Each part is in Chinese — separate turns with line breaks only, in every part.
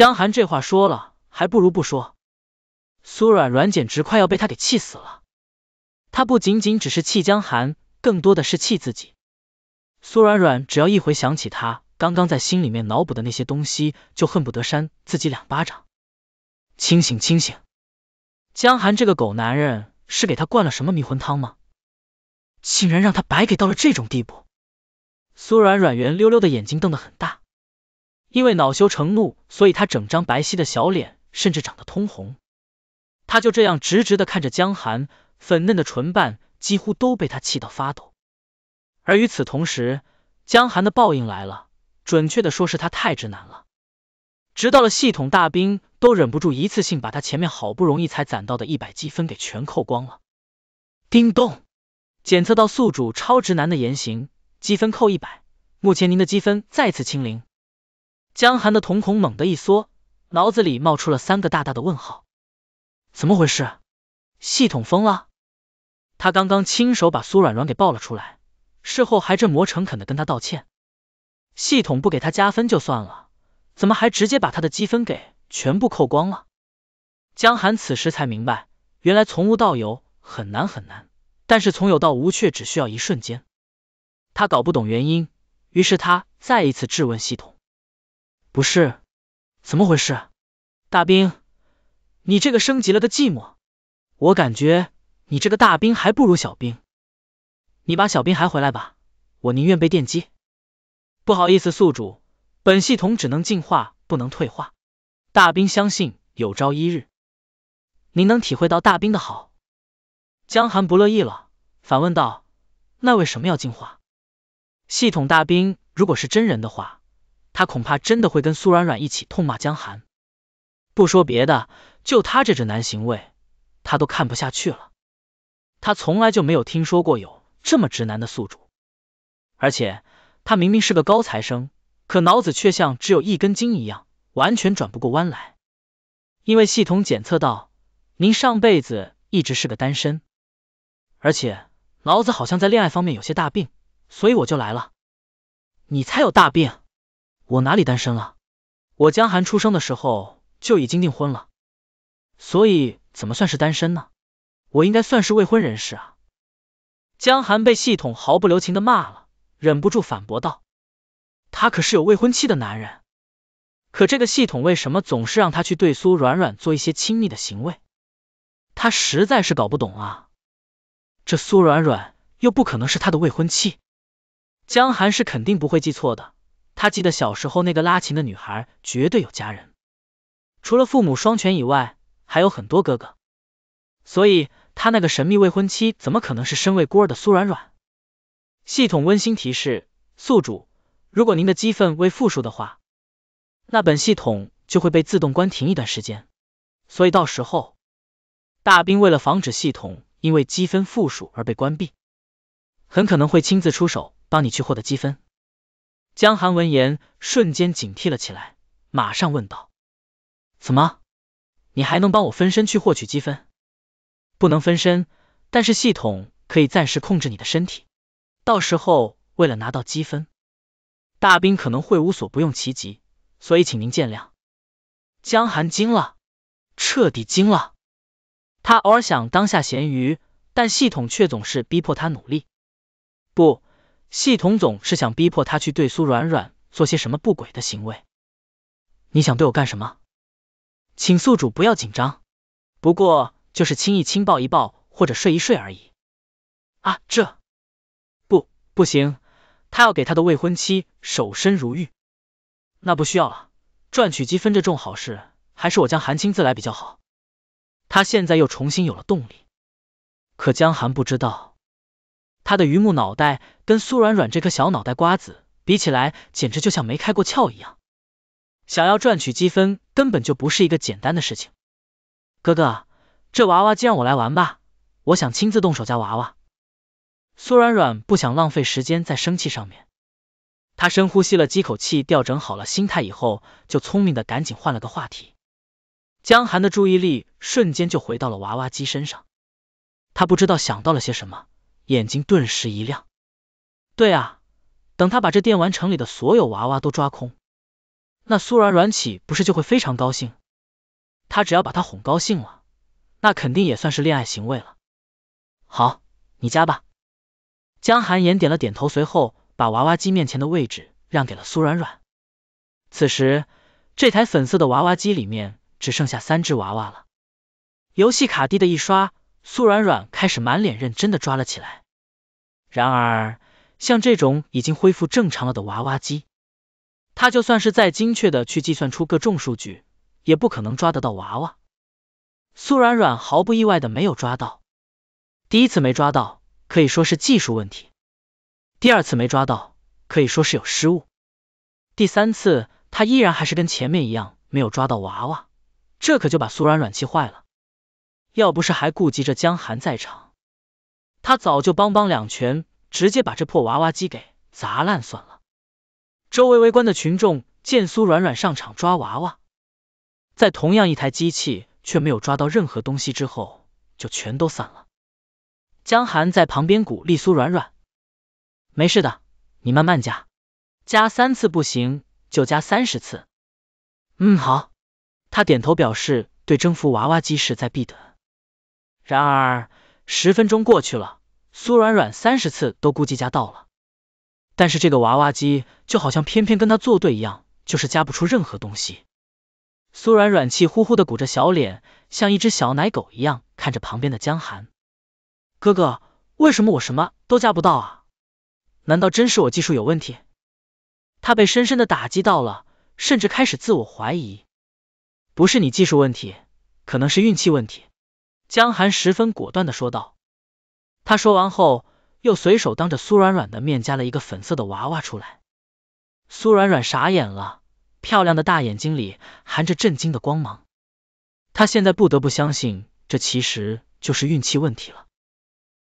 江寒这话说了，还不如不说。苏软软简直快要被他给气死了。他不仅仅只是气江寒，更多的是气自己。苏软软只要一回想起他刚刚在心里面脑补的那些东西，就恨不得扇自己两巴掌。清醒清醒，江寒这个狗男人是给他灌了什么迷魂汤吗？竟然让他白给到了这种地步！苏软软圆溜溜的眼睛瞪得很大。因为恼羞成怒，所以他整张白皙的小脸甚至长得通红。他就这样直直的看着江寒，粉嫩的唇瓣几乎都被他气到发抖。而与此同时，江寒的报应来了，准确的说，是他太直男了，直到了系统大兵都忍不住一次性把他前面好不容易才攒到的一百积分给全扣光了。叮咚，检测到宿主超直男的言行，积分扣一百，目前您的积分再次清零。江寒的瞳孔猛地一缩，脑子里冒出了三个大大的问号，怎么回事？系统疯了？他刚刚亲手把苏软软给抱了出来，事后还这么诚恳的跟他道歉，系统不给他加分就算了，怎么还直接把他的积分给全部扣光了？江寒此时才明白，原来从无到有很难很难，但是从有到无却只需要一瞬间。他搞不懂原因，于是他再一次质问系统。不是，怎么回事？大兵，你这个升级了的寂寞，我感觉你这个大兵还不如小兵。你把小兵还回来吧，我宁愿被电击。不好意思，宿主，本系统只能进化，不能退化。大兵相信有朝一日，您能体会到大兵的好。江寒不乐意了，反问道：那为什么要进化？系统大兵如果是真人的话。他恐怕真的会跟苏软软一起痛骂江寒。不说别的，就他这只男行为，他都看不下去了。他从来就没有听说过有这么直男的宿主，而且他明明是个高材生，可脑子却像只有一根筋一样，完全转不过弯来。因为系统检测到您上辈子一直是个单身，而且老子好像在恋爱方面有些大病，所以我就来了。你才有大病！我哪里单身了？我江寒出生的时候就已经订婚了，所以怎么算是单身呢？我应该算是未婚人士啊！江寒被系统毫不留情的骂了，忍不住反驳道：“他可是有未婚妻的男人。”可这个系统为什么总是让他去对苏软软做一些亲密的行为？他实在是搞不懂啊！这苏软软又不可能是他的未婚妻，江寒是肯定不会记错的。他记得小时候那个拉琴的女孩绝对有家人，除了父母双全以外，还有很多哥哥。所以他那个神秘未婚妻怎么可能是身为孤儿的苏软软？系统温馨提示：宿主，如果您的积分为负数的话，那本系统就会被自动关停一段时间。所以到时候，大兵为了防止系统因为积分负数而被关闭，很可能会亲自出手帮你去获得积分。江寒闻言，瞬间警惕了起来，马上问道：“怎么？你还能帮我分身去获取积分？不能分身，但是系统可以暂时控制你的身体。到时候为了拿到积分，大兵可能会无所不用其极，所以请您见谅。”江寒惊了，彻底惊了。他偶尔想当下咸鱼，但系统却总是逼迫他努力。不。系统总是想逼迫他去对苏软软做些什么不轨的行为，你想对我干什么？请宿主不要紧张，不过就是亲一亲、抱一抱或者睡一睡而已。啊，这不不行，他要给他的未婚妻守身如玉。那不需要了，赚取积分这种好事，还是我江寒亲自来比较好。他现在又重新有了动力，可江寒不知道。他的榆木脑袋跟苏软软这颗小脑袋瓜子比起来，简直就像没开过窍一样。想要赚取积分，根本就不是一个简单的事情。哥哥，这娃娃机让我来玩吧，我想亲自动手夹娃娃。苏软软不想浪费时间在生气上面，他深呼吸了几口气，调整好了心态以后，就聪明的赶紧换了个话题。江寒的注意力瞬间就回到了娃娃机身上，他不知道想到了些什么。眼睛顿时一亮，对啊，等他把这电玩城里的所有娃娃都抓空，那苏软软起不是就会非常高兴？他只要把他哄高兴了，那肯定也算是恋爱行为了。好，你加吧。江寒岩点了点头，随后把娃娃机面前的位置让给了苏软软。此时，这台粉色的娃娃机里面只剩下三只娃娃了。游戏卡地的一刷，苏软软开始满脸认真的抓了起来。然而，像这种已经恢复正常了的娃娃机，它就算是再精确的去计算出各种数据，也不可能抓得到娃娃。苏软软毫不意外的没有抓到，第一次没抓到，可以说是技术问题；第二次没抓到，可以说是有失误；第三次，他依然还是跟前面一样没有抓到娃娃，这可就把苏软软气坏了。要不是还顾及着江寒在场，他早就帮帮两拳，直接把这破娃娃机给砸烂算了。周围围观的群众见苏软软上场抓娃娃，在同样一台机器却没有抓到任何东西之后，就全都散了。江寒在旁边鼓励苏软软：“没事的，你慢慢加，加三次不行就加三十次。”“嗯，好。”他点头表示对征服娃娃机势在必得。然而，十分钟过去了，苏软软三十次都估计加到了，但是这个娃娃机就好像偏偏跟他作对一样，就是加不出任何东西。苏软软气呼呼的鼓着小脸，像一只小奶狗一样看着旁边的江寒哥哥，为什么我什么都加不到啊？难道真是我技术有问题？他被深深的打击到了，甚至开始自我怀疑，不是你技术问题，可能是运气问题。江寒十分果断的说道，他说完后，又随手当着苏软软的面夹了一个粉色的娃娃出来，苏软软傻眼了，漂亮的大眼睛里含着震惊的光芒，他现在不得不相信这其实就是运气问题了，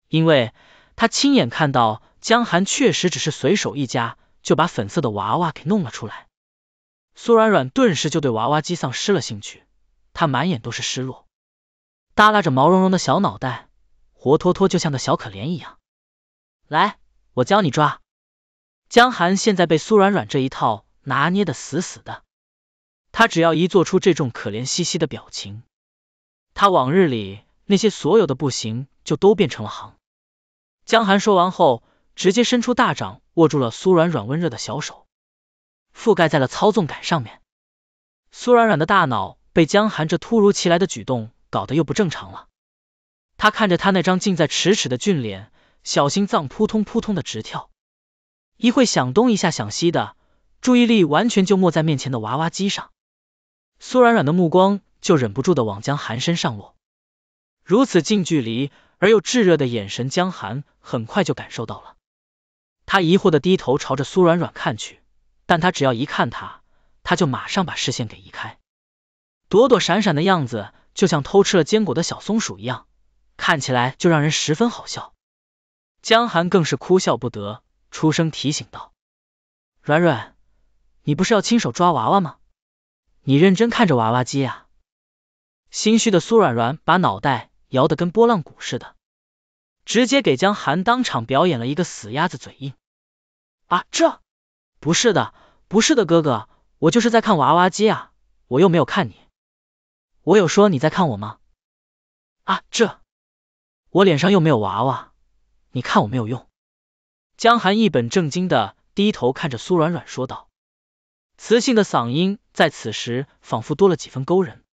因为他亲眼看到江寒确实只是随手一夹就把粉色的娃娃给弄了出来，苏软软顿时就对娃娃机丧失了兴趣，他满眼都是失落。耷拉着毛茸茸的小脑袋，活脱脱就像个小可怜一样。来，我教你抓。江寒现在被苏软软这一套拿捏的死死的，他只要一做出这种可怜兮兮的表情，他往日里那些所有的不行就都变成了行。江寒说完后，直接伸出大掌，握住了苏软软温热的小手，覆盖在了操纵杆上面。苏软软的大脑被江寒这突如其来的举动。搞得又不正常了。他看着他那张近在咫尺的俊脸，小心脏扑通扑通的直跳，一会想东一下想西的，注意力完全就没在面前的娃娃机上。苏软软的目光就忍不住的往江寒身上落，如此近距离而又炙热的眼神，江寒很快就感受到了。他疑惑的低头朝着苏软软看去，但他只要一看他，他就马上把视线给移开，躲躲闪闪的样子。就像偷吃了坚果的小松鼠一样，看起来就让人十分好笑。江寒更是哭笑不得，出声提醒道：“软软，你不是要亲手抓娃娃吗？你认真看着娃娃机呀。”心虚的苏软软把脑袋摇得跟拨浪鼓似的，直接给江寒当场表演了一个死鸭子嘴硬。啊，这不是的，不是的，哥哥，我就是在看娃娃机啊，我又没有看你。我有说你在看我吗？啊，这我脸上又没有娃娃，你看我没有用。江寒一本正经的低头看着苏软软说道，磁性的嗓音在此时仿佛多了几分勾人。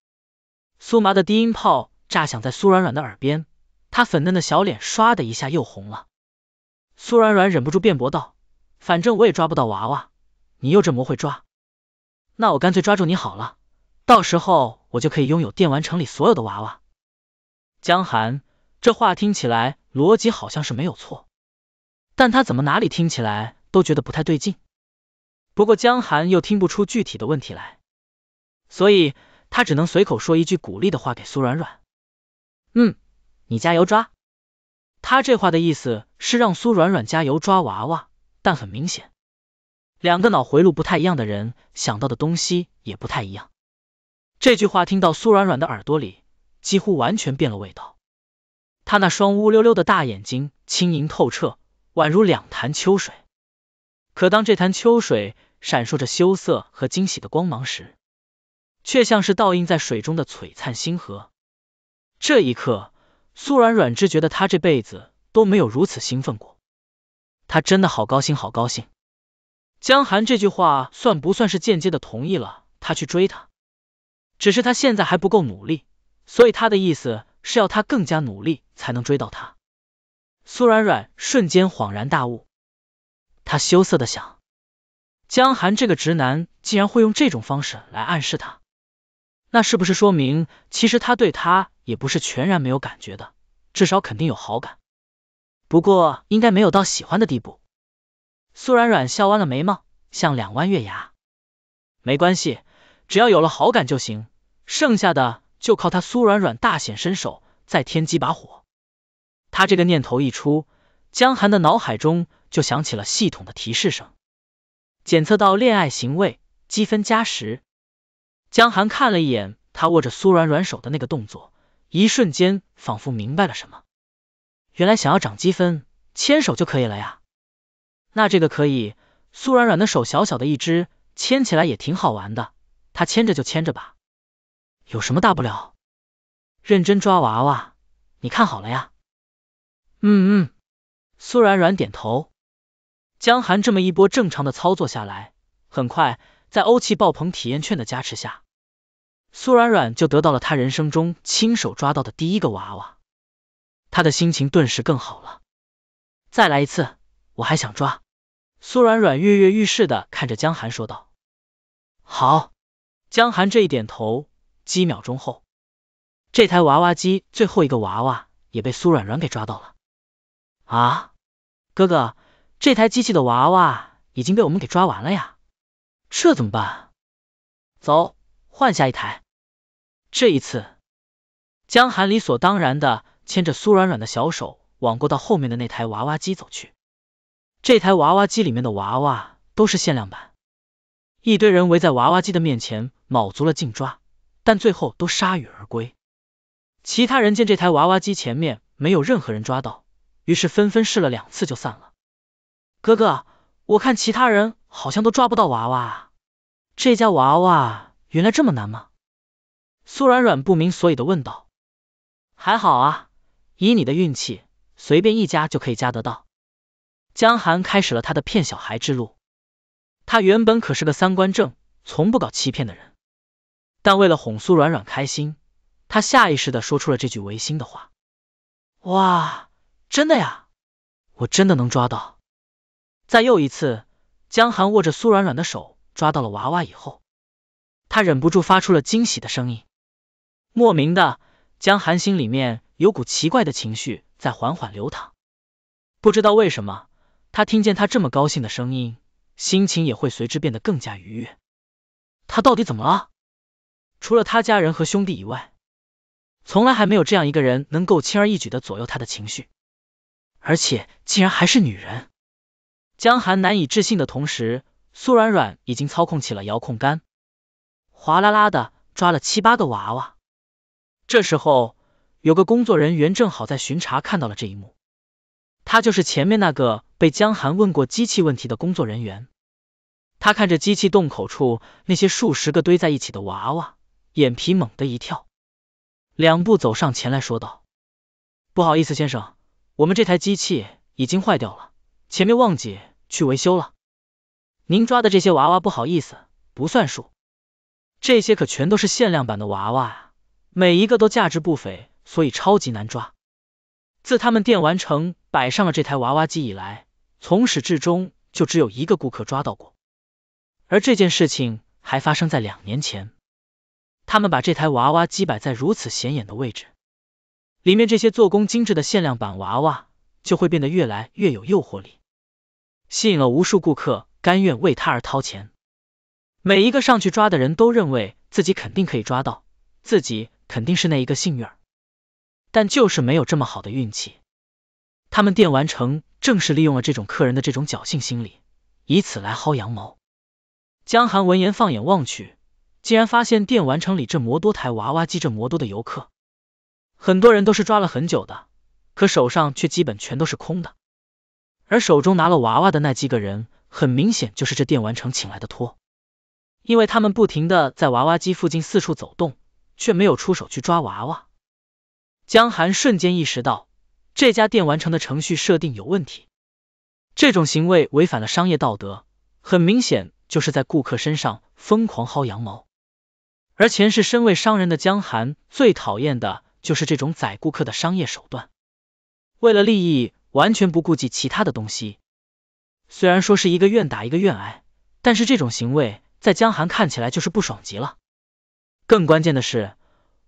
苏麻的低音炮炸响在苏软软的耳边，她粉嫩的小脸唰的一下又红了。苏软软忍不住辩驳道：“反正我也抓不到娃娃，你又这么会抓，那我干脆抓住你好了，到时候。”我就可以拥有电玩城里所有的娃娃。江寒，这话听起来逻辑好像是没有错，但他怎么哪里听起来都觉得不太对劲。不过江寒又听不出具体的问题来，所以他只能随口说一句鼓励的话给苏软软：“嗯，你加油抓。”他这话的意思是让苏软软加油抓娃娃，但很明显，两个脑回路不太一样的人想到的东西也不太一样。这句话听到苏软软的耳朵里，几乎完全变了味道。他那双乌溜溜的大眼睛，轻盈透彻，宛如两潭秋水。可当这潭秋水闪烁着羞涩和惊喜的光芒时，却像是倒映在水中的璀璨星河。这一刻，苏软软只觉得他这辈子都没有如此兴奋过。他真的好高兴，好高兴。江寒这句话算不算是间接的同意了他去追他？只是他现在还不够努力，所以他的意思是要他更加努力才能追到他。苏软软瞬间恍然大悟，他羞涩的想：江寒这个直男竟然会用这种方式来暗示他，那是不是说明其实他对他也不是全然没有感觉的？至少肯定有好感。不过应该没有到喜欢的地步。苏软软笑弯了眉毛，像两弯月牙。没关系，只要有了好感就行。剩下的就靠他苏软软大显身手，再添几把火。他这个念头一出，江寒的脑海中就响起了系统的提示声，检测到恋爱行为，积分加十。江寒看了一眼他握着苏软软手的那个动作，一瞬间仿佛明白了什么，原来想要涨积分，牵手就可以了呀。那这个可以，苏软软的手小小的一只，牵起来也挺好玩的，他牵着就牵着吧。有什么大不了？认真抓娃娃，你看好了呀。嗯嗯，苏软软点头。江寒这么一波正常的操作下来，很快在欧气爆棚体验券的加持下，苏软软就得到了他人生中亲手抓到的第一个娃娃。他的心情顿时更好了。再来一次，我还想抓。苏软软跃跃欲试的看着江寒说道：“好。”江寒这一点头。几秒钟后，这台娃娃机最后一个娃娃也被苏软软给抓到了。啊，哥哥，这台机器的娃娃已经被我们给抓完了呀，这怎么办？走，换下一台。这一次，江寒理所当然的牵着苏软软的小手往过道后面的那台娃娃机走去。这台娃娃机里面的娃娃都是限量版，一堆人围在娃娃机的面前，卯足了劲抓。但最后都铩羽而归。其他人见这台娃娃机前面没有任何人抓到，于是纷纷试了两次就散了。哥哥，我看其他人好像都抓不到娃娃，这家娃娃原来这么难吗？苏软软不明所以的问道。还好，啊，以你的运气，随便一家就可以加得到。江寒开始了他的骗小孩之路。他原本可是个三观正、从不搞欺骗的人。但为了哄苏软软开心，他下意识的说出了这句违心的话。哇，真的呀，我真的能抓到！在又一次江寒握着苏软软的手抓到了娃娃以后，他忍不住发出了惊喜的声音。莫名的，江寒心里面有股奇怪的情绪在缓缓流淌。不知道为什么，他听见他这么高兴的声音，心情也会随之变得更加愉悦。他到底怎么了？除了他家人和兄弟以外，从来还没有这样一个人能够轻而易举的左右他的情绪，而且竟然还是女人。江寒难以置信的同时，苏软软已经操控起了遥控杆，哗啦啦的抓了七八个娃娃。这时候，有个工作人员正好在巡查，看到了这一幕。他就是前面那个被江寒问过机器问题的工作人员。他看着机器洞口处那些数十个堆在一起的娃娃。眼皮猛地一跳，两步走上前来，说道：“不好意思，先生，我们这台机器已经坏掉了，前面忘记去维修了。您抓的这些娃娃，不好意思，不算数。这些可全都是限量版的娃娃，每一个都价值不菲，所以超级难抓。自他们电玩城摆上了这台娃娃机以来，从始至终就只有一个顾客抓到过，而这件事情还发生在两年前。”他们把这台娃娃机摆在如此显眼的位置，里面这些做工精致的限量版娃娃就会变得越来越有诱惑力，吸引了无数顾客甘愿为它而掏钱。每一个上去抓的人都认为自己肯定可以抓到，自己肯定是那一个幸运儿，但就是没有这么好的运气。他们电玩城正是利用了这种客人的这种侥幸心理，以此来薅羊毛。江寒闻言，放眼望去。竟然发现电玩城里这么多台娃娃机这么多的游客，很多人都是抓了很久的，可手上却基本全都是空的。而手中拿了娃娃的那几个人，很明显就是这电玩城请来的托，因为他们不停的在娃娃机附近四处走动，却没有出手去抓娃娃。江寒瞬间意识到这家电玩城的程序设定有问题，这种行为违反了商业道德，很明显就是在顾客身上疯狂薅羊毛。而前世身为商人的江寒最讨厌的就是这种宰顾客的商业手段，为了利益完全不顾及其他的东西。虽然说是一个愿打一个愿挨，但是这种行为在江寒看起来就是不爽极了。更关键的是，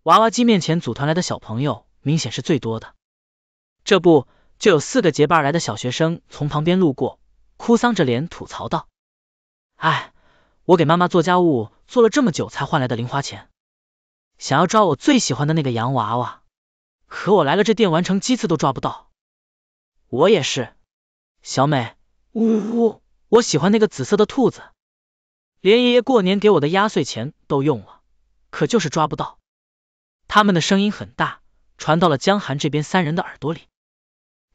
娃娃机面前组团来的小朋友明显是最多的。这不，就有四个结伴来的小学生从旁边路过，哭丧着脸吐槽道：“哎。”我给妈妈做家务做了这么久才换来的零花钱，想要抓我最喜欢的那个洋娃娃，可我来了这电玩城鸡翅都抓不到。我也是，小美，呜呜，我喜欢那个紫色的兔子，连爷爷过年给我的压岁钱都用了，可就是抓不到。他们的声音很大，传到了江寒这边三人的耳朵里。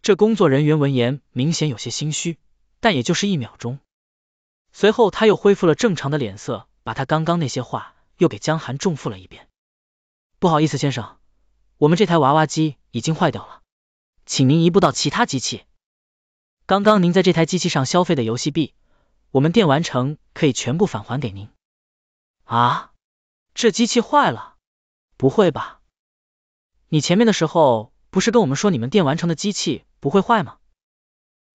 这工作人员闻言明显有些心虚，但也就是一秒钟。随后他又恢复了正常的脸色，把他刚刚那些话又给江寒重复了一遍。不好意思，先生，我们这台娃娃机已经坏掉了，请您移步到其他机器。刚刚您在这台机器上消费的游戏币，我们电玩城可以全部返还给您。啊，这机器坏了？不会吧？你前面的时候不是跟我们说你们电玩城的机器不会坏吗？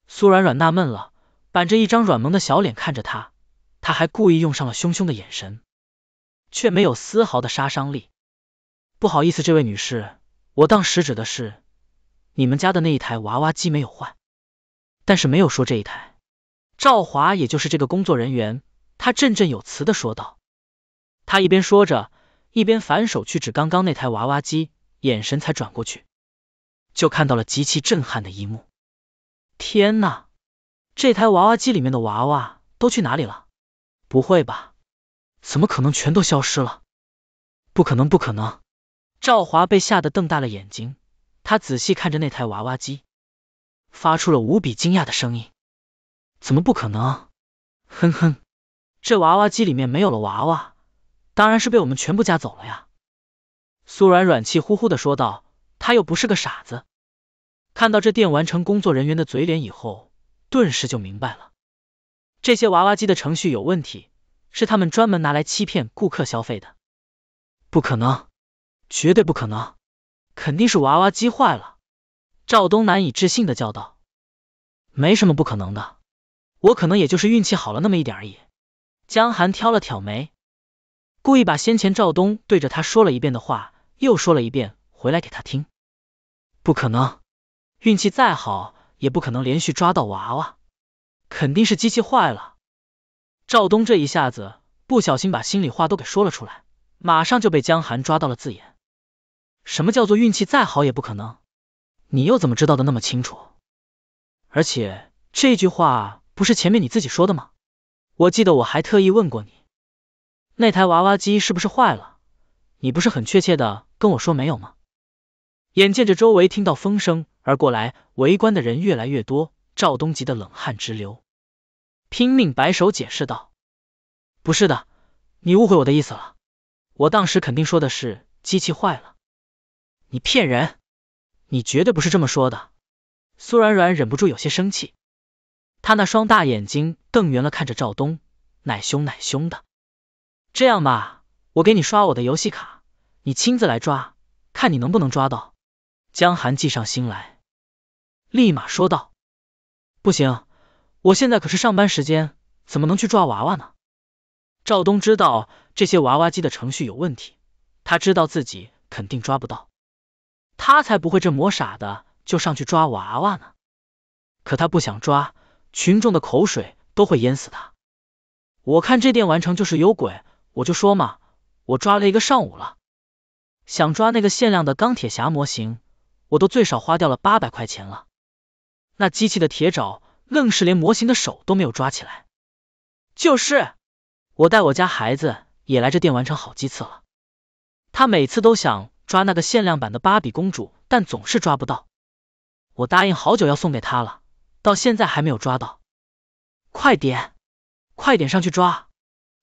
苏软软纳闷了。板着一张软萌的小脸看着他，他还故意用上了凶凶的眼神，却没有丝毫的杀伤力。不好意思，这位女士，我当时指的是你们家的那一台娃娃机没有坏，但是没有说这一台。赵华，也就是这个工作人员，他振振有词的说道。他一边说着，一边反手去指刚刚那台娃娃机，眼神才转过去，就看到了极其震撼的一幕。天呐！这台娃娃机里面的娃娃都去哪里了？不会吧？怎么可能全都消失了？不可能，不可能！赵华被吓得瞪大了眼睛，他仔细看着那台娃娃机，发出了无比惊讶的声音：“怎么不可能？”“哼哼，这娃娃机里面没有了娃娃，当然是被我们全部夹走了呀！”苏软软气呼呼的说道，他又不是个傻子，看到这电玩城工作人员的嘴脸以后。顿时就明白了，这些娃娃机的程序有问题，是他们专门拿来欺骗顾客消费的。不可能，绝对不可能，肯定是娃娃机坏了。赵东难以置信的叫道：“没什么不可能的，我可能也就是运气好了那么一点而已。”江寒挑了挑眉，故意把先前赵东对着他说了一遍的话又说了一遍回来给他听。不可能，运气再好。也不可能连续抓到娃娃，肯定是机器坏了。赵东这一下子不小心把心里话都给说了出来，马上就被江寒抓到了字眼。什么叫做运气再好也不可能？你又怎么知道的那么清楚？而且这句话不是前面你自己说的吗？我记得我还特意问过你，那台娃娃机是不是坏了？你不是很确切的跟我说没有吗？眼见着周围听到风声而过来围观的人越来越多，赵东急得冷汗直流，拼命摆手解释道：“不是的，你误会我的意思了，我当时肯定说的是机器坏了，你骗人，你绝对不是这么说的。”苏软软忍不住有些生气，她那双大眼睛瞪圆了看着赵东，奶凶奶凶的。这样吧，我给你刷我的游戏卡，你亲自来抓，看你能不能抓到。江寒计上心来，立马说道：“不行，我现在可是上班时间，怎么能去抓娃娃呢？”赵东知道这些娃娃机的程序有问题，他知道自己肯定抓不到，他才不会这么傻的就上去抓娃娃呢。可他不想抓，群众的口水都会淹死他。我看这店完成就是有鬼，我就说嘛，我抓了一个上午了，想抓那个限量的钢铁侠模型。我都最少花掉了八百块钱了，那机器的铁爪愣是连模型的手都没有抓起来。就是，我带我家孩子也来这店玩成好几次了，他每次都想抓那个限量版的芭比公主，但总是抓不到。我答应好久要送给他了，到现在还没有抓到。快点，快点上去抓！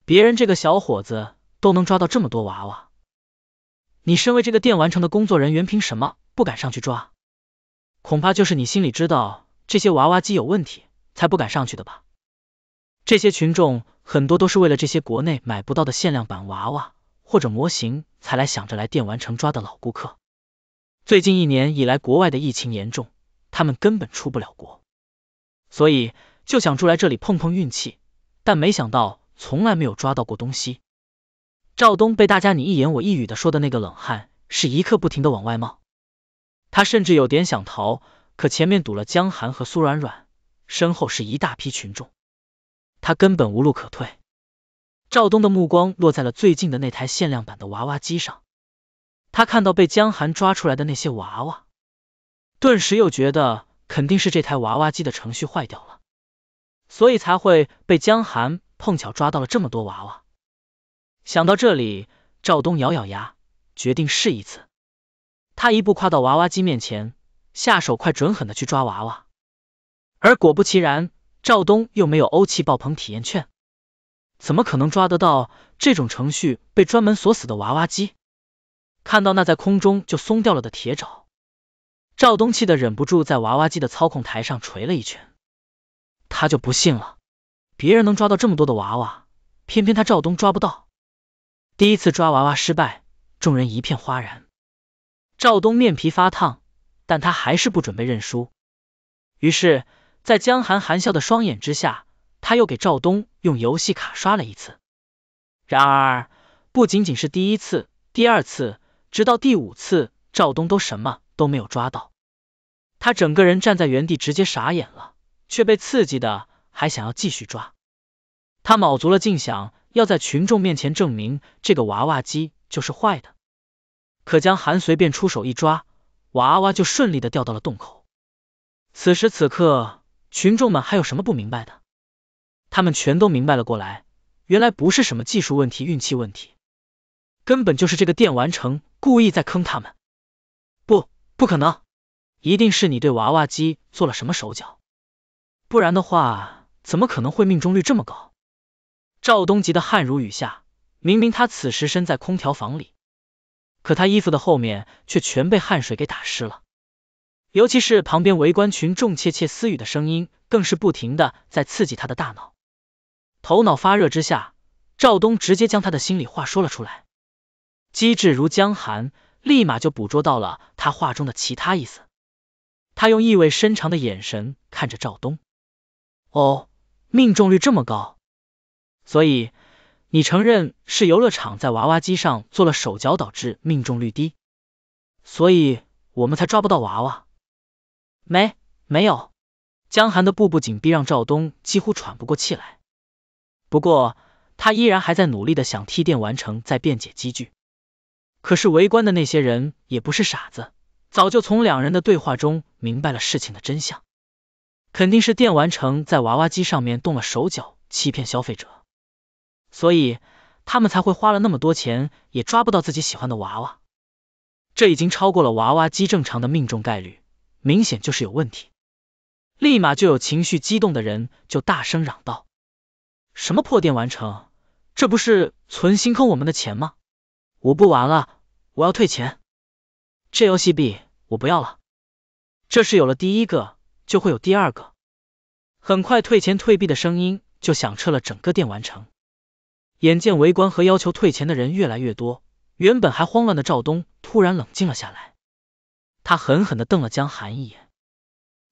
别人这个小伙子都能抓到这么多娃娃。你身为这个电玩城的工作人员，凭什么不敢上去抓？恐怕就是你心里知道这些娃娃机有问题，才不敢上去的吧？这些群众很多都是为了这些国内买不到的限量版娃娃或者模型，才来想着来电玩城抓的老顾客。最近一年以来，国外的疫情严重，他们根本出不了国，所以就想住来这里碰碰运气，但没想到从来没有抓到过东西。赵东被大家你一言我一语的说的那个冷汗是一刻不停的往外冒，他甚至有点想逃，可前面堵了江寒和苏软软，身后是一大批群众，他根本无路可退。赵东的目光落在了最近的那台限量版的娃娃机上，他看到被江寒抓出来的那些娃娃，顿时又觉得肯定是这台娃娃机的程序坏掉了，所以才会被江寒碰巧抓到了这么多娃娃。想到这里，赵东咬咬牙，决定试一次。他一步跨到娃娃机面前，下手快、准、狠的去抓娃娃。而果不其然，赵东又没有欧气爆棚体验券，怎么可能抓得到这种程序被专门锁死的娃娃机？看到那在空中就松掉了的铁爪，赵东气得忍不住在娃娃机的操控台上捶了一拳。他就不信了，别人能抓到这么多的娃娃，偏偏他赵东抓不到。第一次抓娃娃失败，众人一片哗然。赵东面皮发烫，但他还是不准备认输。于是，在江寒含笑的双眼之下，他又给赵东用游戏卡刷了一次。然而，不仅仅是第一次，第二次，直到第五次，赵东都什么都没有抓到。他整个人站在原地，直接傻眼了，却被刺激的还想要继续抓。他卯足了劲想。要在群众面前证明这个娃娃机就是坏的，可江寒随便出手一抓，娃娃就顺利的掉到了洞口。此时此刻，群众们还有什么不明白的？他们全都明白了过来，原来不是什么技术问题、运气问题，根本就是这个电玩城故意在坑他们。不，不可能，一定是你对娃娃机做了什么手脚，不然的话，怎么可能会命中率这么高？赵东急的汗如雨下，明明他此时身在空调房里，可他衣服的后面却全被汗水给打湿了。尤其是旁边围观群众窃窃私语的声音，更是不停的在刺激他的大脑。头脑发热之下，赵东直接将他的心里话说了出来。机智如江寒，立马就捕捉到了他话中的其他意思。他用意味深长的眼神看着赵东，哦，命中率这么高？所以，你承认是游乐场在娃娃机上做了手脚，导致命中率低，所以我们才抓不到娃娃。没，没有。江寒的步步紧逼让赵东几乎喘不过气来，不过他依然还在努力的想替电玩城在辩解几句。可是围观的那些人也不是傻子，早就从两人的对话中明白了事情的真相，肯定是电玩城在娃娃机上面动了手脚，欺骗消费者。所以他们才会花了那么多钱也抓不到自己喜欢的娃娃，这已经超过了娃娃机正常的命中概率，明显就是有问题。立马就有情绪激动的人就大声嚷道：“什么破电玩城，这不是存心坑我们的钱吗？我不玩了，我要退钱，这游戏币我不要了。”这是有了第一个就会有第二个，很快退钱退币的声音就响彻了整个电玩城。眼见围观和要求退钱的人越来越多，原本还慌乱的赵东突然冷静了下来。他狠狠的瞪了江寒一眼，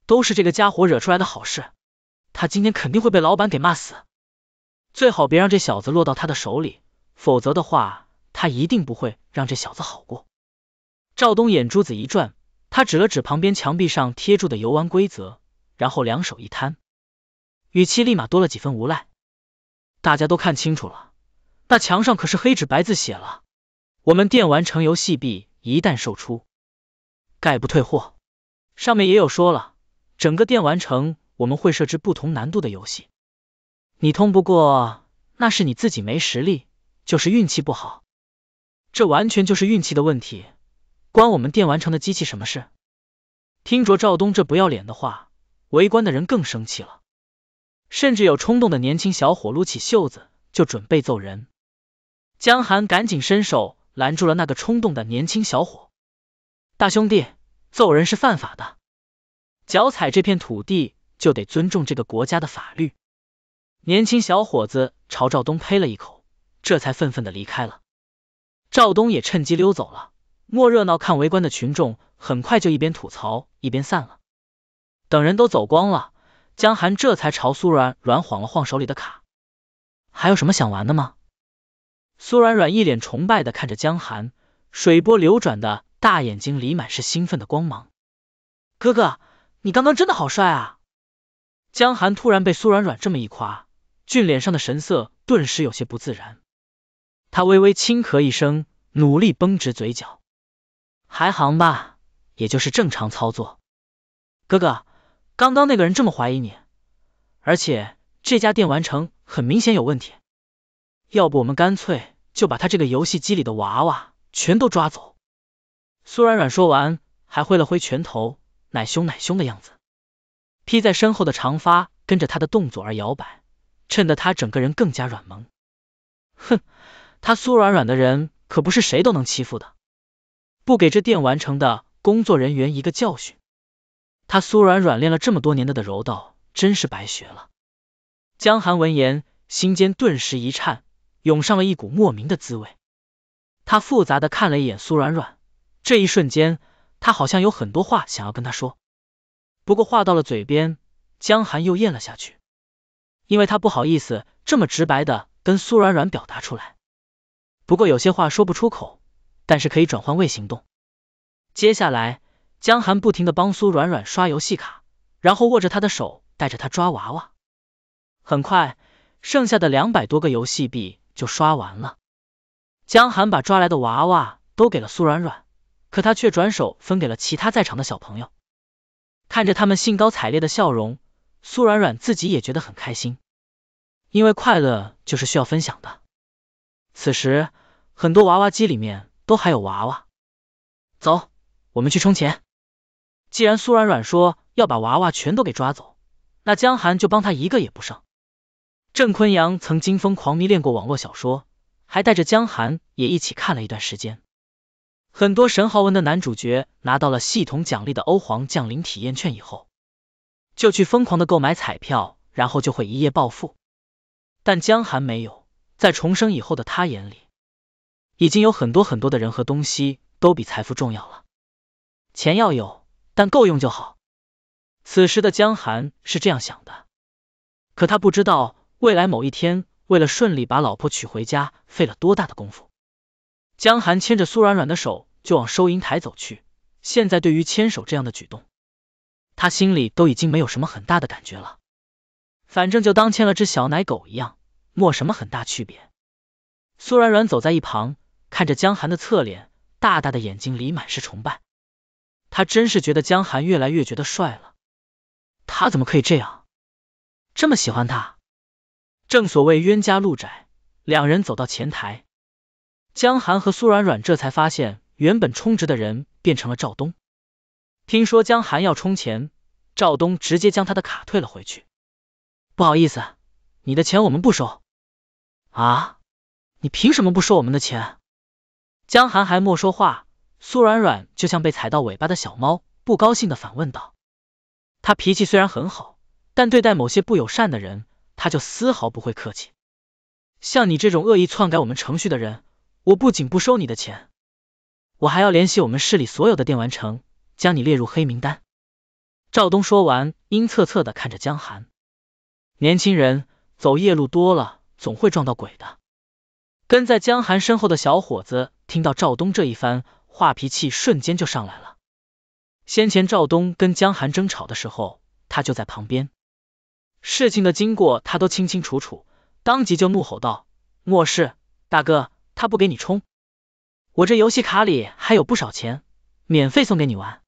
都是这个家伙惹出来的好事，他今天肯定会被老板给骂死。最好别让这小子落到他的手里，否则的话，他一定不会让这小子好过。赵东眼珠子一转，他指了指旁边墙壁上贴住的游玩规则，然后两手一摊，语气立马多了几分无赖。大家都看清楚了。那墙上可是黑纸白字写了，我们电玩城游戏币一旦售出，概不退货。上面也有说了，整个电玩城我们会设置不同难度的游戏，你通不过，那是你自己没实力，就是运气不好，这完全就是运气的问题，关我们电玩城的机器什么事？听着赵东这不要脸的话，围观的人更生气了，甚至有冲动的年轻小伙撸起袖子就准备揍人。江寒赶紧伸手拦住了那个冲动的年轻小伙。大兄弟，揍人是犯法的。脚踩这片土地，就得尊重这个国家的法律。年轻小伙子朝赵东呸了一口，这才愤愤的离开了。赵东也趁机溜走了。没热闹看，围观的群众很快就一边吐槽一边散了。等人都走光了，江寒这才朝苏软软晃了晃手里的卡。还有什么想玩的吗？苏软软一脸崇拜的看着江寒，水波流转的大眼睛里满是兴奋的光芒。哥哥，你刚刚真的好帅！啊！江寒突然被苏软软这么一夸，俊脸上的神色顿时有些不自然。他微微轻咳一声，努力绷直嘴角，还行吧，也就是正常操作。哥哥，刚刚那个人这么怀疑你，而且这家店完成很明显有问题。要不我们干脆就把他这个游戏机里的娃娃全都抓走。苏软软说完，还挥了挥拳头，奶凶奶凶的样子，披在身后的长发跟着他的动作而摇摆，衬得他整个人更加软萌。哼，他苏软软的人可不是谁都能欺负的，不给这电玩城的工作人员一个教训，他苏软软练了这么多年的的柔道真是白学了。江寒闻言，心间顿时一颤。涌上了一股莫名的滋味，他复杂的看了一眼苏软软，这一瞬间他好像有很多话想要跟她说，不过话到了嘴边，江寒又咽了下去，因为他不好意思这么直白的跟苏软软表达出来。不过有些话说不出口，但是可以转换为行动。接下来江寒不停的帮苏软软刷游戏卡，然后握着她的手带着她抓娃娃，很快剩下的两百多个游戏币。就刷完了，江寒把抓来的娃娃都给了苏软软，可他却转手分给了其他在场的小朋友。看着他们兴高采烈的笑容，苏软软自己也觉得很开心，因为快乐就是需要分享的。此时，很多娃娃机里面都还有娃娃。走，我们去充钱。既然苏软软说要把娃娃全都给抓走，那江寒就帮他一个也不剩。郑坤阳曾经疯狂迷恋过网络小说，还带着江寒也一起看了一段时间。很多神豪文的男主角拿到了系统奖励的欧皇降临体验券以后，就去疯狂的购买彩票，然后就会一夜暴富。但江寒没有，在重生以后的他眼里，已经有很多很多的人和东西都比财富重要了。钱要有，但够用就好。此时的江寒是这样想的，可他不知道。未来某一天，为了顺利把老婆娶回家，费了多大的功夫？江寒牵着苏软软的手就往收银台走去。现在对于牵手这样的举动，他心里都已经没有什么很大的感觉了，反正就当牵了只小奶狗一样，没什么很大区别。苏软软走在一旁，看着江寒的侧脸，大大的眼睛里满是崇拜。他真是觉得江寒越来越觉得帅了。他怎么可以这样，这么喜欢他？正所谓冤家路窄，两人走到前台，江寒和苏软软这才发现，原本充值的人变成了赵东。听说江寒要充钱，赵东直接将他的卡退了回去。不好意思，你的钱我们不收。啊！你凭什么不收我们的钱？江寒还莫说话，苏软软就像被踩到尾巴的小猫，不高兴的反问道：“他脾气虽然很好，但对待某些不友善的人。”他就丝毫不会客气，像你这种恶意篡改我们程序的人，我不仅不收你的钱，我还要联系我们市里所有的电玩城，将你列入黑名单。赵东说完，阴恻恻的看着江寒。年轻人，走夜路多了，总会撞到鬼的。跟在江寒身后的小伙子听到赵东这一番话，脾气瞬间就上来了。先前赵东跟江寒争吵的时候，他就在旁边。事情的经过他都清清楚楚，当即就怒吼道：“末世大哥，他不给你充，我这游戏卡里还有不少钱，免费送给你玩。”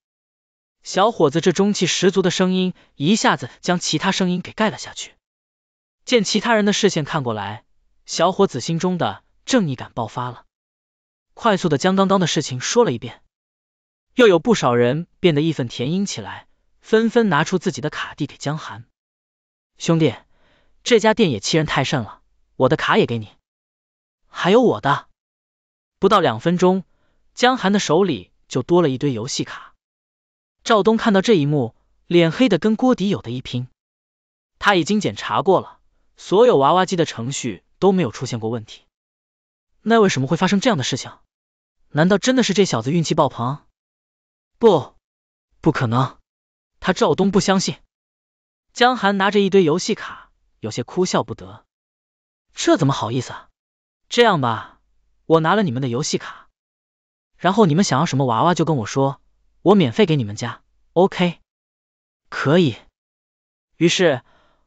小伙子这中气十足的声音一下子将其他声音给盖了下去。见其他人的视线看过来，小伙子心中的正义感爆发了，快速的将刚刚的事情说了一遍。又有不少人变得义愤填膺起来，纷纷拿出自己的卡递给江寒。兄弟，这家店也欺人太甚了，我的卡也给你，还有我的。不到两分钟，江寒的手里就多了一堆游戏卡。赵东看到这一幕，脸黑的跟锅底有的一拼。他已经检查过了，所有娃娃机的程序都没有出现过问题，那为什么会发生这样的事情？难道真的是这小子运气爆棚？不，不可能，他赵东不相信。江寒拿着一堆游戏卡，有些哭笑不得。这怎么好意思？这样吧，我拿了你们的游戏卡，然后你们想要什么娃娃就跟我说，我免费给你们家。o k 可以。于是，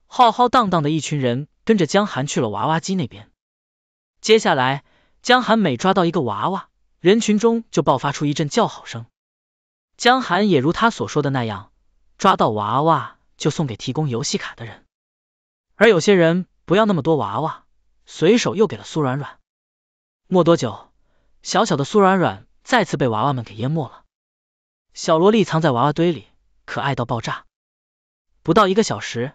浩浩荡荡的一群人跟着江寒去了娃娃机那边。接下来，江寒每抓到一个娃娃，人群中就爆发出一阵叫好声。江寒也如他所说的那样，抓到娃娃。就送给提供游戏卡的人，而有些人不要那么多娃娃，随手又给了苏软软。没多久，小小的苏软软再次被娃娃们给淹没了。小萝莉藏在娃娃堆里，可爱到爆炸。不到一个小时，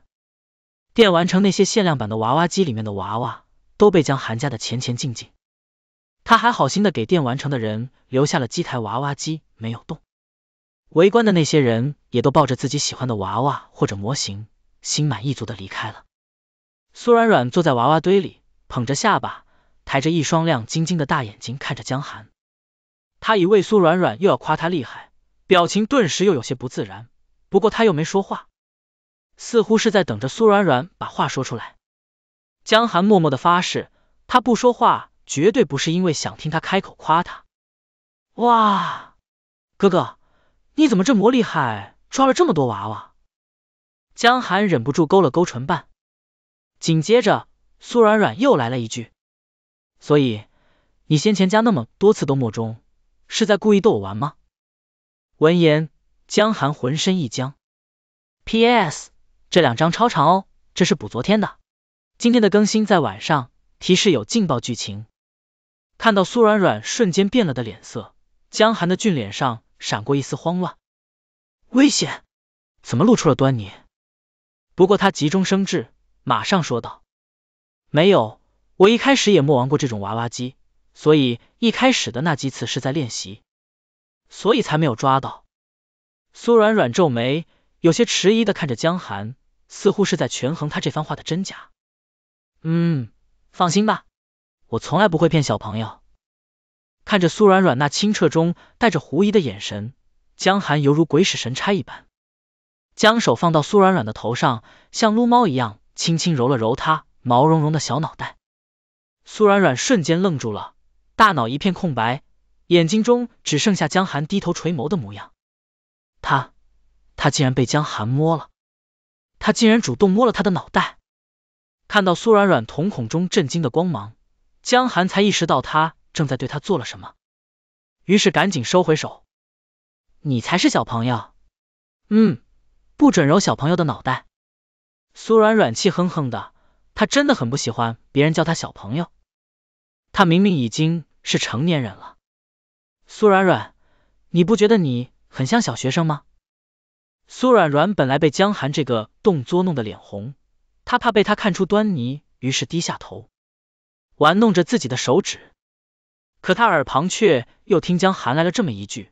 电玩城那些限量版的娃娃机里面的娃娃都被江寒家的钱钱进进。他还好心的给电玩城的人留下了机台娃娃机，没有动。围观的那些人也都抱着自己喜欢的娃娃或者模型，心满意足的离开了。苏软软坐在娃娃堆里，捧着下巴，抬着一双亮晶晶的大眼睛看着江寒。他以为苏软软又要夸他厉害，表情顿时又有些不自然。不过他又没说话，似乎是在等着苏软软把话说出来。江寒默默的发誓，他不说话绝对不是因为想听他开口夸他。哇，哥哥！你怎么这么厉害，抓了这么多娃娃？江寒忍不住勾了勾唇瓣，紧接着苏软软又来了一句：“所以你先前加那么多次都没中，是在故意逗我玩吗？”闻言，江寒浑身一僵。P.S. 这两张超长哦，这是补昨天的，今天的更新在晚上，提示有劲爆剧情。看到苏软软瞬间变了的脸色，江寒的俊脸上。闪过一丝慌乱，危险？怎么露出了端倪？不过他急中生智，马上说道：“没有，我一开始也莫玩过这种娃娃机，所以一开始的那几次是在练习，所以才没有抓到。”苏软软皱眉，有些迟疑的看着江寒，似乎是在权衡他这番话的真假。“嗯，放心吧，我从来不会骗小朋友。”看着苏软软那清澈中带着狐疑的眼神，江寒犹如鬼使神差一般，将手放到苏软软的头上，像撸猫一样轻轻揉了揉她毛茸茸的小脑袋。苏软软瞬间愣住了，大脑一片空白，眼睛中只剩下江寒低头垂眸的模样。他，他竟然被江寒摸了，他竟然主动摸了他的脑袋。看到苏软软瞳孔中震惊的光芒，江寒才意识到他。正在对他做了什么，于是赶紧收回手。你才是小朋友，嗯，不准揉小朋友的脑袋。苏软软气哼哼的，他真的很不喜欢别人叫他小朋友，他明明已经是成年人了。苏软软，你不觉得你很像小学生吗？苏软软本来被江寒这个动作弄得脸红，他怕被他看出端倪，于是低下头，玩弄着自己的手指。可他耳旁却又听江寒来了这么一句，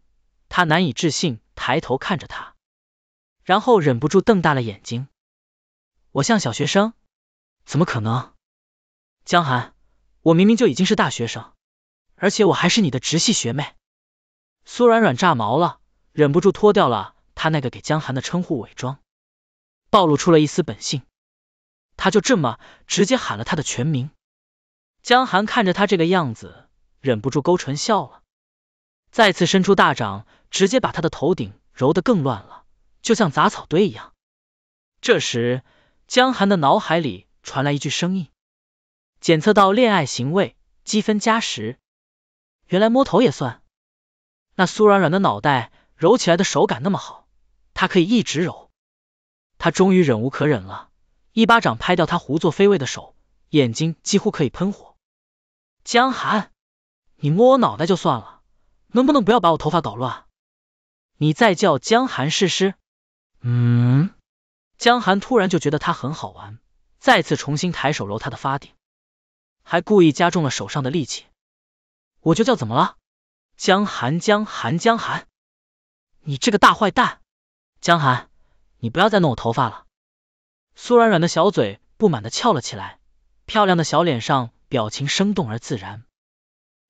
他难以置信抬头看着他，然后忍不住瞪大了眼睛。我像小学生？怎么可能？江寒，我明明就已经是大学生，而且我还是你的直系学妹。苏软软炸毛了，忍不住脱掉了他那个给江寒的称呼伪装，暴露出了一丝本性。他就这么直接喊了他的全名。江寒看着他这个样子。忍不住勾唇笑了，再次伸出大掌，直接把他的头顶揉得更乱了，就像杂草堆一样。这时，江寒的脑海里传来一句声音：“检测到恋爱行为，积分加十。”原来摸头也算。那苏软软的脑袋揉起来的手感那么好，他可以一直揉。他终于忍无可忍了，一巴掌拍掉他胡作非为的手，眼睛几乎可以喷火。江寒。你摸我脑袋就算了，能不能不要把我头发搞乱？你再叫江寒试试。嗯。江寒突然就觉得他很好玩，再次重新抬手揉他的发顶，还故意加重了手上的力气。我就叫怎么了？江寒，江寒，江寒，你这个大坏蛋！江寒，你不要再弄我头发了。苏软软的小嘴不满的翘了起来，漂亮的小脸上表情生动而自然。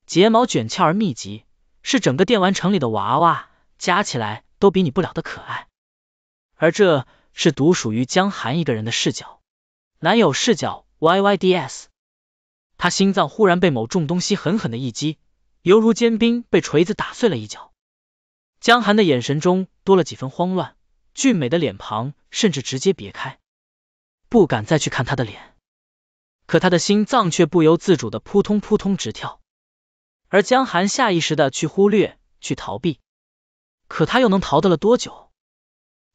睫毛卷翘而密集，是整个电玩城里的娃娃加起来都比你不了的可爱。而这是独属于江寒一个人的视角，男友视角，Y Y D S。他心脏忽然被某种东西狠狠的一击，犹如坚冰被锤子打碎了一角。江寒的眼神中多了几分慌乱，俊美的脸庞甚至直接别开，不敢再去看他的脸。可他的心脏却不由自主的扑通扑通直跳。而江寒下意识的去忽略，去逃避，可他又能逃得了多久？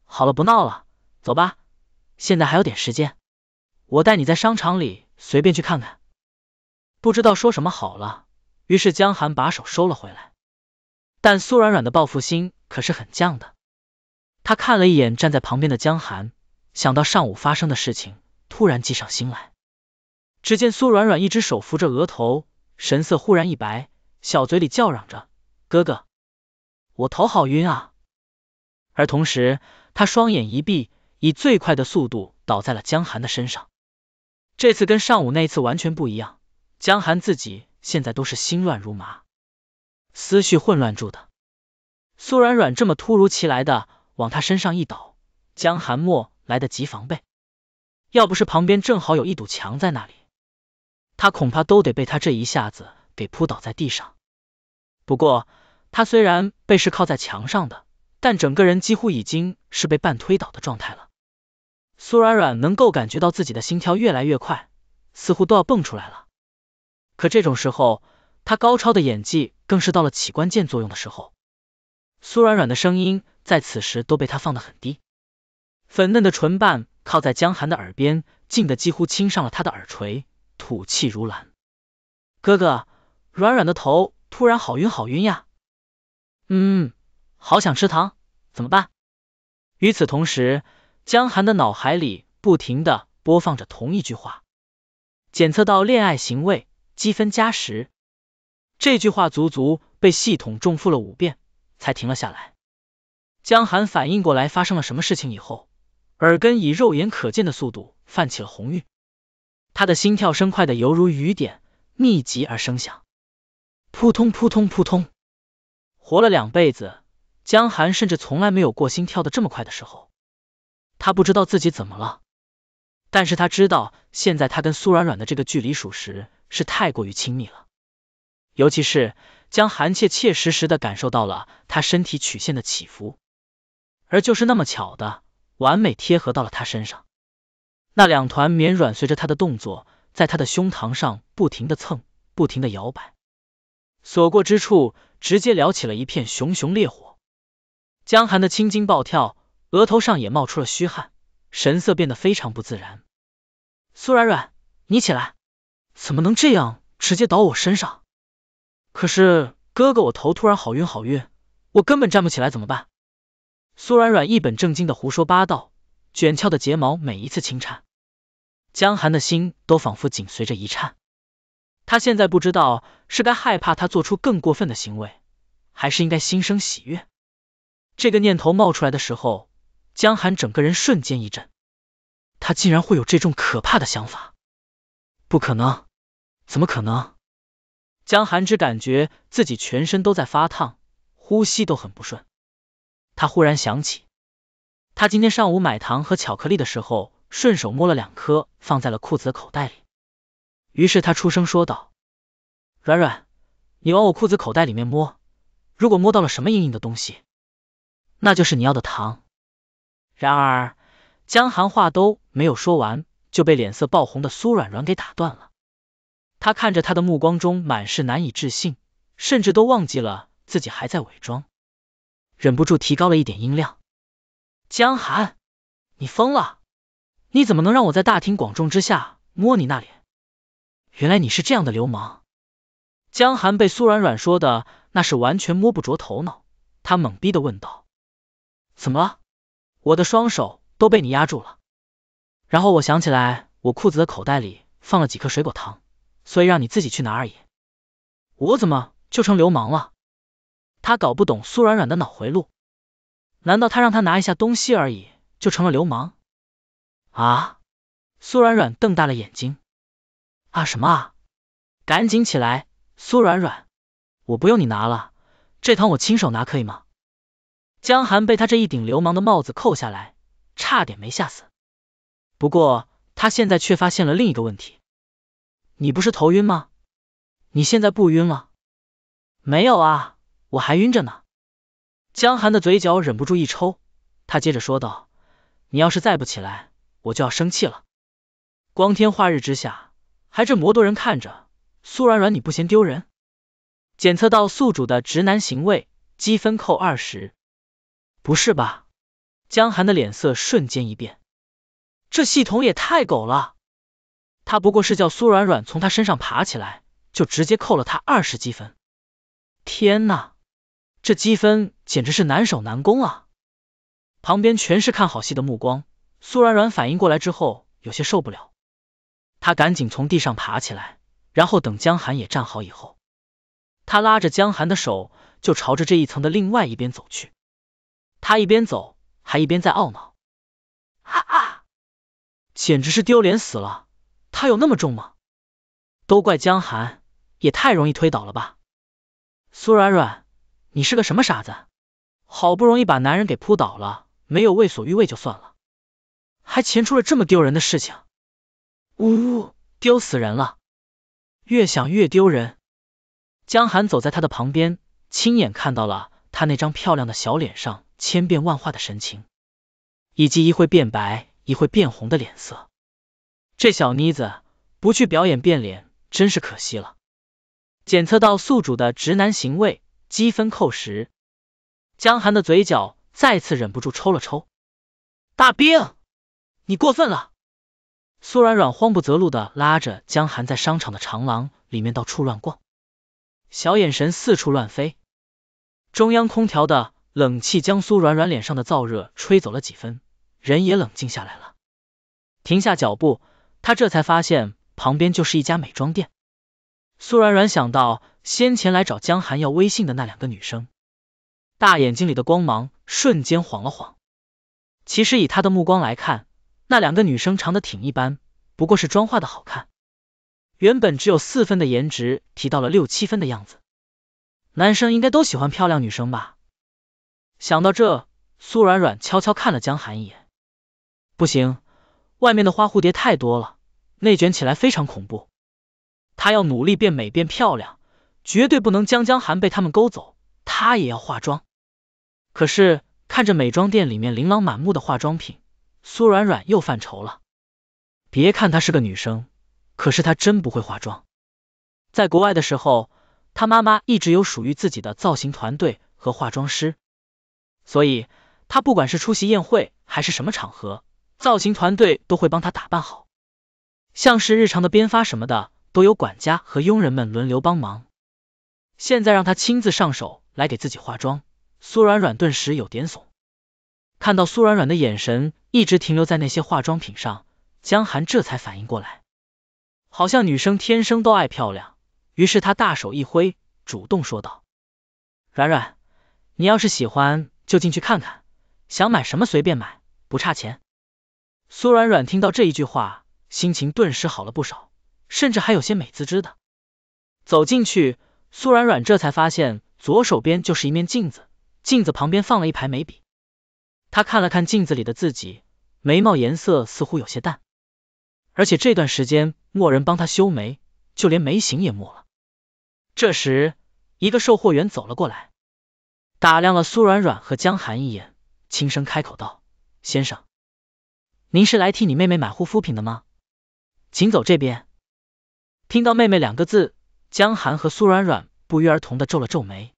好了，不闹了，走吧，现在还有点时间，我带你在商场里随便去看看。不知道说什么好了，于是江寒把手收了回来。但苏软软的报复心可是很犟的，他看了一眼站在旁边的江寒，想到上午发生的事情，突然计上心来。只见苏软软一只手扶着额头，神色忽然一白。小嘴里叫嚷着：“哥哥，我头好晕。”啊！”而同时，他双眼一闭，以最快的速度倒在了江寒的身上。这次跟上午那一次完全不一样，江寒自己现在都是心乱如麻，思绪混乱住的。苏软软这么突如其来的往他身上一倒，江寒莫来得及防备，要不是旁边正好有一堵墙在那里，他恐怕都得被他这一下子。给扑倒在地上。不过他虽然被是靠在墙上的，但整个人几乎已经是被半推倒的状态了。苏软软能够感觉到自己的心跳越来越快，似乎都要蹦出来了。可这种时候，他高超的演技更是到了起关键作用的时候。苏软软的声音在此时都被他放得很低，粉嫩的唇瓣靠在江寒的耳边，近的几乎亲上了他的耳垂，吐气如兰，哥哥。软软的头突然好晕好晕呀，嗯，好想吃糖，怎么办？与此同时，江寒的脑海里不停的播放着同一句话：“检测到恋爱行为，积分加十。”这句话足足被系统重复了五遍，才停了下来。江寒反应过来发生了什么事情以后，耳根以肉眼可见的速度泛起了红晕，他的心跳声快的犹如雨点密集而声响。扑通扑通扑通！活了两辈子，江寒甚至从来没有过心跳的这么快的时候。他不知道自己怎么了，但是他知道现在他跟苏软软的这个距离属实是太过于亲密了。尤其是江寒切切实实的感受到了他身体曲线的起伏，而就是那么巧的，完美贴合到了他身上。那两团绵软随着他的动作，在他的胸膛上不停的蹭，不停的摇摆。所过之处，直接撩起了一片熊熊烈火。江寒的青筋暴跳，额头上也冒出了虚汗，神色变得非常不自然。苏软软，你起来，怎么能这样直接倒我身上？可是哥哥，我头突然好晕好晕，我根本站不起来，怎么办？苏软软一本正经的胡说八道，卷翘的睫毛每一次轻颤，江寒的心都仿佛紧随着一颤。他现在不知道是该害怕他做出更过分的行为，还是应该心生喜悦。这个念头冒出来的时候，江寒整个人瞬间一震，他竟然会有这种可怕的想法，不可能，怎么可能？江寒只感觉自己全身都在发烫，呼吸都很不顺。他忽然想起，他今天上午买糖和巧克力的时候，顺手摸了两颗，放在了裤子的口袋里。于是他出声说道：“软软，你往我裤子口袋里面摸，如果摸到了什么硬硬的东西，那就是你要的糖。”然而江寒话都没有说完，就被脸色爆红的苏软软给打断了。他看着他的目光中满是难以置信，甚至都忘记了自己还在伪装，忍不住提高了一点音量：“江寒，你疯了！你怎么能让我在大庭广众之下摸你那脸？”原来你是这样的流氓！江寒被苏软软说的那是完全摸不着头脑，他懵逼的问道：“怎么了？我的双手都被你压住了。然后我想起来，我裤子的口袋里放了几颗水果糖，所以让你自己去拿而已。我怎么就成流氓了？”他搞不懂苏软软的脑回路，难道他让他拿一下东西而已就成了流氓？啊！苏软软瞪大了眼睛。啊什么啊！赶紧起来，苏软软，我不用你拿了，这糖我亲手拿可以吗？江寒被他这一顶流氓的帽子扣下来，差点没吓死。不过他现在却发现了另一个问题，你不是头晕吗？你现在不晕了？没有啊，我还晕着呢。江寒的嘴角忍不住一抽，他接着说道：“你要是再不起来，我就要生气了。光天化日之下。”还这么多人看着苏软软，你不嫌丢人？检测到宿主的直男行为，积分扣二十。不是吧？江寒的脸色瞬间一变，这系统也太狗了！他不过是叫苏软软从他身上爬起来，就直接扣了他二十积分。天呐，这积分简直是难守难攻啊！旁边全是看好戏的目光。苏软软反应过来之后，有些受不了。他赶紧从地上爬起来，然后等江寒也站好以后，他拉着江寒的手就朝着这一层的另外一边走去。他一边走，还一边在懊恼，哈哈，简直是丢脸死了！他有那么重吗？都怪江寒，也太容易推倒了吧？苏软软，你是个什么傻子？好不容易把男人给扑倒了，没有为所欲为就算了，还前出了这么丢人的事情。呜，呜，丢死人了！越想越丢人。江寒走在他的旁边，亲眼看到了他那张漂亮的小脸上千变万化的神情，以及一会变白一会变红的脸色。这小妮子不去表演变脸，真是可惜了。检测到宿主的直男行为，积分扣十。江寒的嘴角再次忍不住抽了抽。大兵，你过分了！苏软软慌不择路的拉着江寒在商场的长廊里面到处乱逛，小眼神四处乱飞。中央空调的冷气将苏软软脸上的燥热吹走了几分，人也冷静下来了。停下脚步，她这才发现旁边就是一家美妆店。苏软软想到先前来找江寒要微信的那两个女生，大眼睛里的光芒瞬间晃了晃。其实以她的目光来看。那两个女生长得挺一般，不过是妆化的好看，原本只有四分的颜值提到了六七分的样子。男生应该都喜欢漂亮女生吧？想到这，苏软软悄悄看了江寒一眼。不行，外面的花蝴蝶太多了，内卷起来非常恐怖。她要努力变美变漂亮，绝对不能将江寒被他们勾走。她也要化妆。可是看着美妆店里面琳琅满目的化妆品。苏软软又犯愁了，别看她是个女生，可是她真不会化妆。在国外的时候，她妈妈一直有属于自己的造型团队和化妆师，所以她不管是出席宴会还是什么场合，造型团队都会帮她打扮好。像是日常的编发什么的，都有管家和佣人们轮流帮忙。现在让她亲自上手来给自己化妆，苏软软顿时有点怂。看到苏软软的眼神一直停留在那些化妆品上，江寒这才反应过来，好像女生天生都爱漂亮。于是他大手一挥，主动说道：“软软，你要是喜欢就进去看看，想买什么随便买，不差钱。”苏软软听到这一句话，心情顿时好了不少，甚至还有些美滋滋的。走进去，苏软软这才发现左手边就是一面镜子，镜子旁边放了一排眉笔。他看了看镜子里的自己，眉毛颜色似乎有些淡，而且这段时间没人帮他修眉，就连眉形也没了。这时，一个售货员走了过来，打量了苏软软和江寒一眼，轻声开口道：“先生，您是来替你妹妹买护肤品的吗？请走这边。”听到“妹妹”两个字，江寒和苏软软不约而同的皱了皱眉，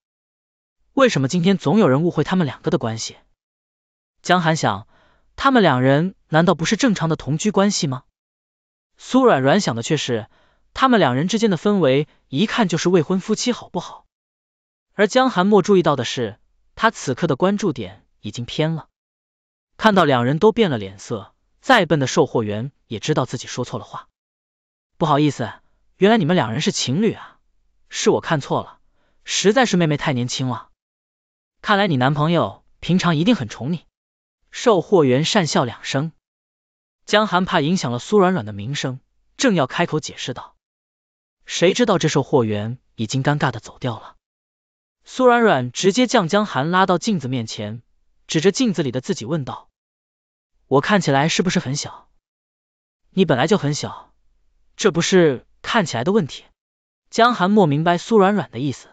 为什么今天总有人误会他们两个的关系？江寒想，他们两人难道不是正常的同居关系吗？苏软软想的却是，他们两人之间的氛围一看就是未婚夫妻，好不好？而江寒默注意到的是，他此刻的关注点已经偏了。看到两人都变了脸色，再笨的售货员也知道自己说错了话。不好意思，原来你们两人是情侣啊，是我看错了，实在是妹妹太年轻了。看来你男朋友平常一定很宠你。售货员讪笑两声，江寒怕影响了苏软软的名声，正要开口解释道，谁知道这售货员已经尴尬的走掉了。苏软软直接将江寒拉到镜子面前，指着镜子里的自己问道：“我看起来是不是很小？”“你本来就很小，这不是看起来的问题。”江寒莫明白苏软软的意思，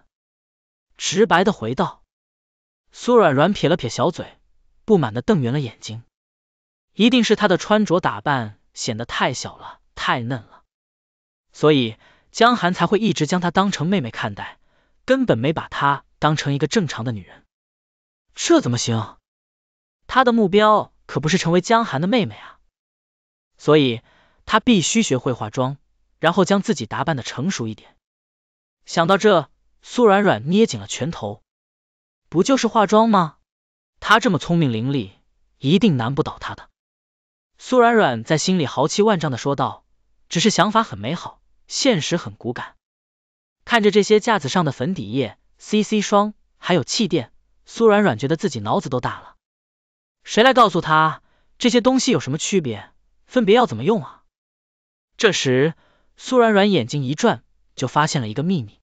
直白的回道。苏软软撇了撇小嘴。不满的瞪圆了眼睛，一定是她的穿着打扮显得太小了，太嫩了，所以江寒才会一直将她当成妹妹看待，根本没把她当成一个正常的女人。这怎么行？她的目标可不是成为江寒的妹妹啊！所以她必须学会化妆，然后将自己打扮的成熟一点。想到这，苏软软捏紧了拳头。不就是化妆吗？他这么聪明伶俐，一定难不倒他的。苏软软在心里豪气万丈的说道：“只是想法很美好，现实很骨感。”看着这些架子上的粉底液、CC 霜还有气垫，苏软软觉得自己脑子都大了。谁来告诉他这些东西有什么区别，分别要怎么用啊？这时，苏软软眼睛一转，就发现了一个秘密。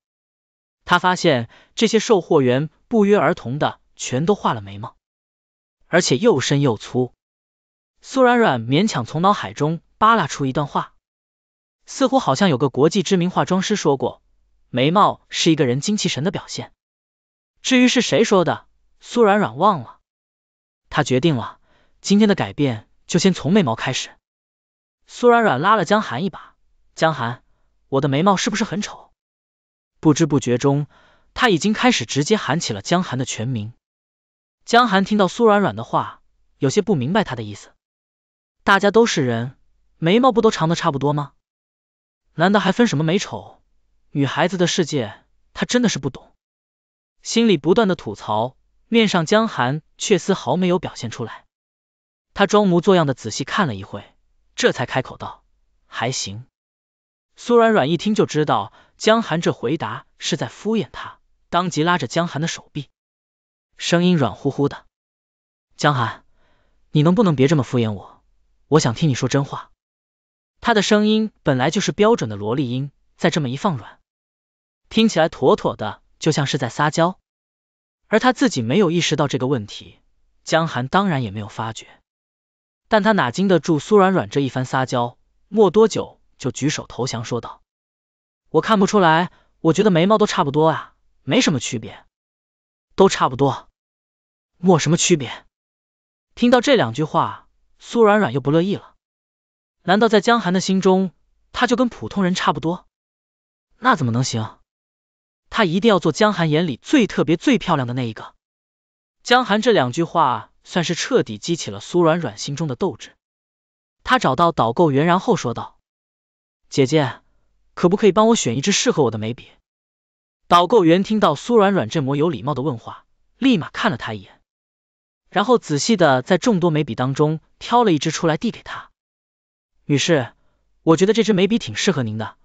他发现这些售货员不约而同的全都画了眉毛。而且又深又粗，苏软软勉强从脑海中扒拉出一段话，似乎好像有个国际知名化妆师说过，眉毛是一个人精气神的表现。至于是谁说的，苏软软忘了。他决定了，今天的改变就先从眉毛开始。苏软软拉了江寒一把，江寒，我的眉毛是不是很丑？不知不觉中，他已经开始直接喊起了江寒的全名。江寒听到苏软软的话，有些不明白他的意思。大家都是人，眉毛不都长得差不多吗？难道还分什么美丑？女孩子的世界，他真的是不懂。心里不断的吐槽，面上江寒却丝毫没有表现出来。他装模作样的仔细看了一会，这才开口道：“还行。”苏软软一听就知道江寒这回答是在敷衍他，当即拉着江寒的手臂。声音软乎乎的，江寒，你能不能别这么敷衍我？我想听你说真话。他的声音本来就是标准的萝莉音，再这么一放软，听起来妥妥的就像是在撒娇，而他自己没有意识到这个问题，江寒当然也没有发觉。但他哪经得住苏软软这一番撒娇？没多久就举手投降，说道：“我看不出来，我觉得眉毛都差不多啊，没什么区别，都差不多。”莫什么区别。听到这两句话，苏软软又不乐意了。难道在江寒的心中，她就跟普通人差不多？那怎么能行？她一定要做江寒眼里最特别、最漂亮的那一个。江寒这两句话算是彻底激起了苏软软心中的斗志。她找到导购员，然后说道：“姐姐，可不可以帮我选一支适合我的眉笔？”导购员听到苏软软这么有礼貌的问话，立马看了她一眼。然后仔细的在众多眉笔当中挑了一支出来递给她，女士，我觉得这支眉笔挺适合您的，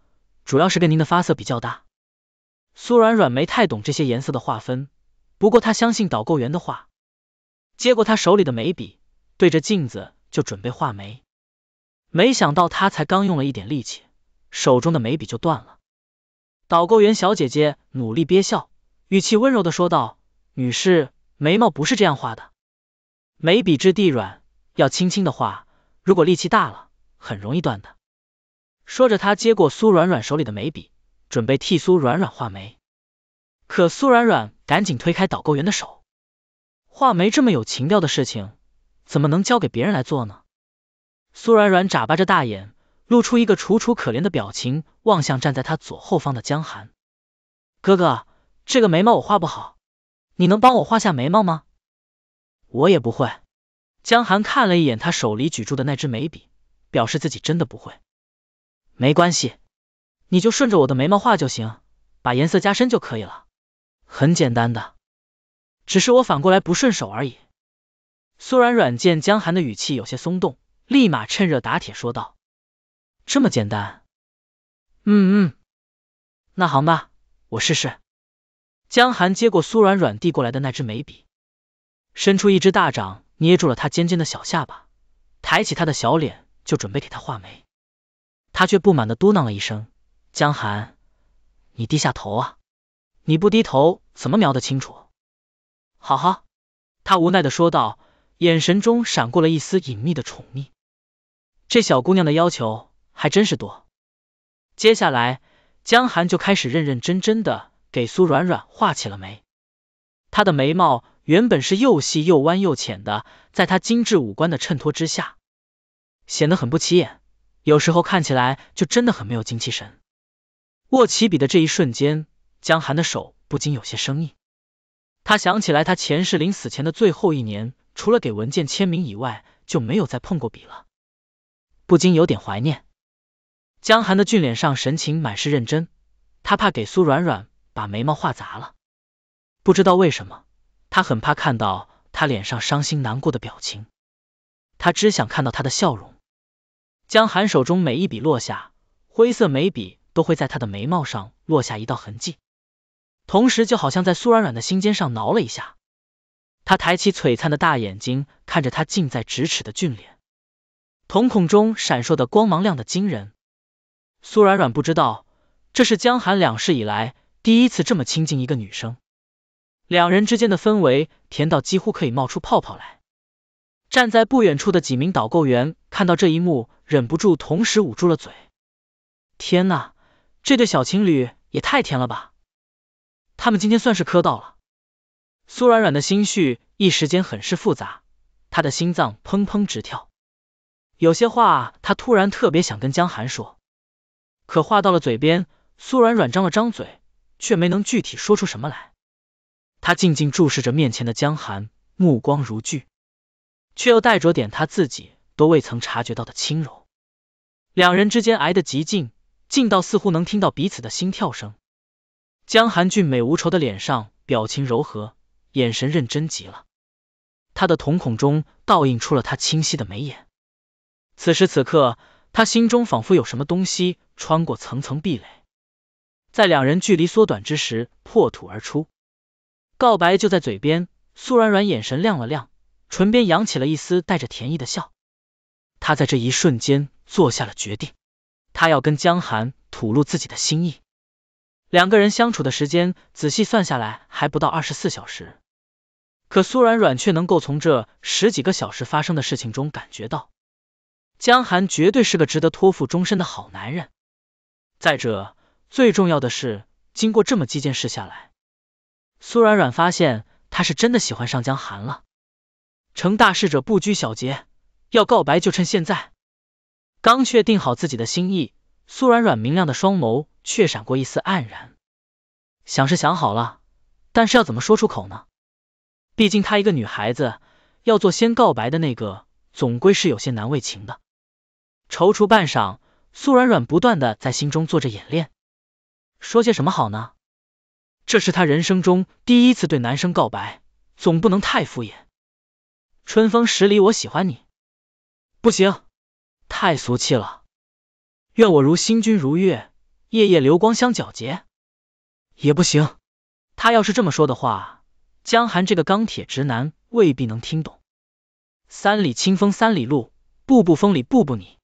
主要是跟您的发色比较搭。苏软软没太懂这些颜色的划分，不过她相信导购员的话，接过她手里的眉笔，对着镜子就准备画眉，没想到她才刚用了一点力气，手中的眉笔就断了。导购员小姐姐努力憋笑，语气温柔的说道，女士，眉毛不是这样画的。眉笔质地软，要轻轻的画。如果力气大了，很容易断的。说着，他接过苏软软手里的眉笔，准备替苏软软画眉。可苏软软赶紧推开导购员的手，画眉这么有情调的事情，怎么能交给别人来做呢？苏软软眨巴着大眼，露出一个楚楚可怜的表情，望向站在他左后方的江寒哥哥：“这个眉毛我画不好，你能帮我画下眉毛吗？”我也不会。江寒看了一眼他手里举着的那支眉笔，表示自己真的不会。没关系，你就顺着我的眉毛画就行，把颜色加深就可以了，很简单的，只是我反过来不顺手而已。苏软软见江寒的语气有些松动，立马趁热打铁说道：“这么简单？嗯嗯，那行吧，我试试。”江寒接过苏软软递过来的那支眉笔。伸出一只大掌，捏住了她尖尖的小下巴，抬起他的小脸，就准备给他画眉。他却不满的嘟囔了一声：“江寒，你低下头啊，你不低头怎么描得清楚？”“好。”他无奈的说道，眼神中闪过了一丝隐秘的宠溺。这小姑娘的要求还真是多。接下来，江寒就开始认认真真的给苏软软画起了眉。他的眉毛原本是又细又弯又浅的，在他精致五官的衬托之下，显得很不起眼。有时候看起来就真的很没有精气神。握起笔的这一瞬间，江寒的手不禁有些生硬。他想起来，他前世临死前的最后一年，除了给文件签名以外，就没有再碰过笔了，不禁有点怀念。江寒的俊脸上神情满是认真，他怕给苏软软把眉毛画砸了。不知道为什么，他很怕看到他脸上伤心难过的表情，他只想看到他的笑容。江寒手中每一笔落下，灰色眉笔都会在他的眉毛上落下一道痕迹，同时就好像在苏软软的心尖上挠了一下。他抬起璀璨的大眼睛，看着他近在咫尺的俊脸，瞳孔中闪烁的光芒亮的惊人。苏软软不知道，这是江寒两世以来第一次这么亲近一个女生。两人之间的氛围甜到几乎可以冒出泡泡来。站在不远处的几名导购员看到这一幕，忍不住同时捂住了嘴。天哪，这对小情侣也太甜了吧！他们今天算是磕到了。苏软软的心绪一时间很是复杂，她的心脏砰砰直跳。有些话她突然特别想跟江寒说，可话到了嘴边，苏软软张了张嘴，却没能具体说出什么来。他静静注视着面前的江寒，目光如炬，却又带着点他自己都未曾察觉到的轻柔。两人之间挨得极近，近到似乎能听到彼此的心跳声。江寒俊美无愁的脸上表情柔和，眼神认真极了。他的瞳孔中倒映出了他清晰的眉眼。此时此刻，他心中仿佛有什么东西穿过层层壁垒，在两人距离缩短之时破土而出。告白就在嘴边，苏软软眼神亮了亮，唇边扬起了一丝带着甜意的笑。她在这一瞬间做下了决定，她要跟江寒吐露自己的心意。两个人相处的时间仔细算下来还不到二十四小时，可苏软软却能够从这十几个小时发生的事情中感觉到，江寒绝对是个值得托付终身的好男人。再者，最重要的是，经过这么几件事下来。苏软软发现，他是真的喜欢上江寒了。成大事者不拘小节，要告白就趁现在。刚确定好自己的心意，苏软软明亮的双眸却闪过一丝黯然。想是想好了，但是要怎么说出口呢？毕竟她一个女孩子，要做先告白的那个，总归是有些难为情的。踌躇半晌，苏软软不断的在心中做着演练，说些什么好呢？这是他人生中第一次对男生告白，总不能太敷衍。春风十里，我喜欢你，不行，太俗气了。愿我如星君如月，夜夜流光相皎洁，也不行。他要是这么说的话，江寒这个钢铁直男未必能听懂。三里清风三里路，步步风里步步你。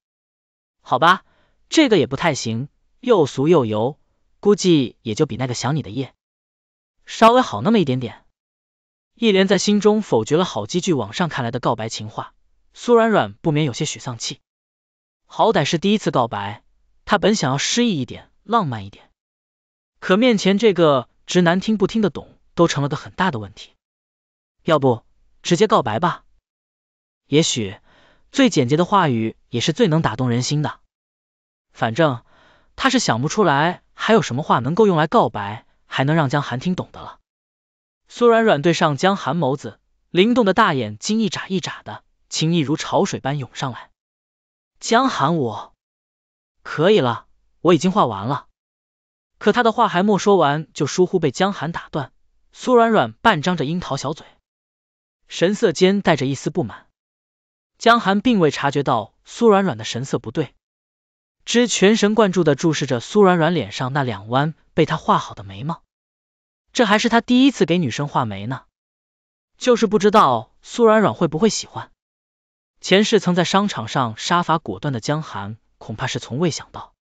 好吧，这个也不太行，又俗又油，估计也就比那个想你的夜。稍微好那么一点点，一连在心中否决了好几句网上看来的告白情话，苏软软不免有些许丧气。好歹是第一次告白，她本想要诗意一点、浪漫一点，可面前这个直男听不听得懂，都成了个很大的问题。要不直接告白吧？也许最简洁的话语也是最能打动人心的。反正他是想不出来还有什么话能够用来告白。还能让江寒听懂的了。苏软软对上江寒眸子灵动的大眼睛一眨一眨的，情意如潮水般涌上来。江寒，我可以了，我已经画完了。可他的话还没说完，就疏忽被江寒打断。苏软软半张着樱桃小嘴，神色间带着一丝不满。江寒并未察觉到苏软软的神色不对，只全神贯注的注视着苏软软脸上那两弯。被他画好的眉毛，这还是他第一次给女生画眉呢。就是不知道苏软软会不会喜欢。前世曾在商场上杀伐果断的江寒，恐怕是从未想到，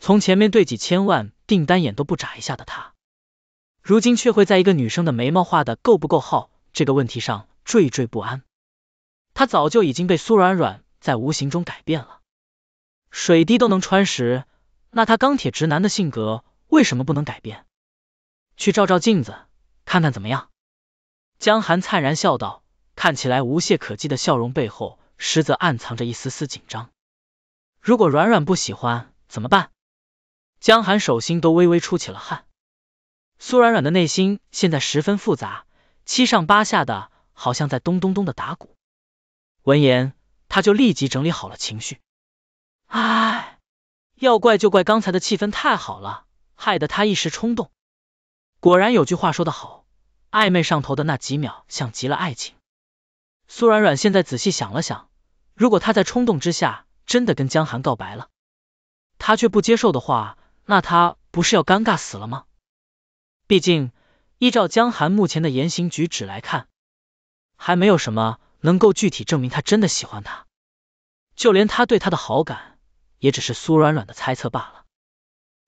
从前面对几千万订单眼都不眨一下的他，如今却会在一个女生的眉毛画的够不够好这个问题上惴惴不安。他早就已经被苏软软在无形中改变了。水滴都能穿石，那他钢铁直男的性格？为什么不能改变？去照照镜子，看看怎么样？江寒灿然笑道，看起来无懈可击的笑容背后，实则暗藏着一丝丝紧张。如果软软不喜欢怎么办？江寒手心都微微出起了汗。苏软软的内心现在十分复杂，七上八下的，好像在咚咚咚的打鼓。闻言，他就立即整理好了情绪。唉，要怪就怪刚才的气氛太好了。害得他一时冲动。果然有句话说得好，暧昧上头的那几秒像极了爱情。苏软软现在仔细想了想，如果他在冲动之下真的跟江寒告白了，他却不接受的话，那他不是要尴尬死了吗？毕竟依照江寒目前的言行举止来看，还没有什么能够具体证明他真的喜欢他，就连他对他的好感也只是苏软软的猜测罢了。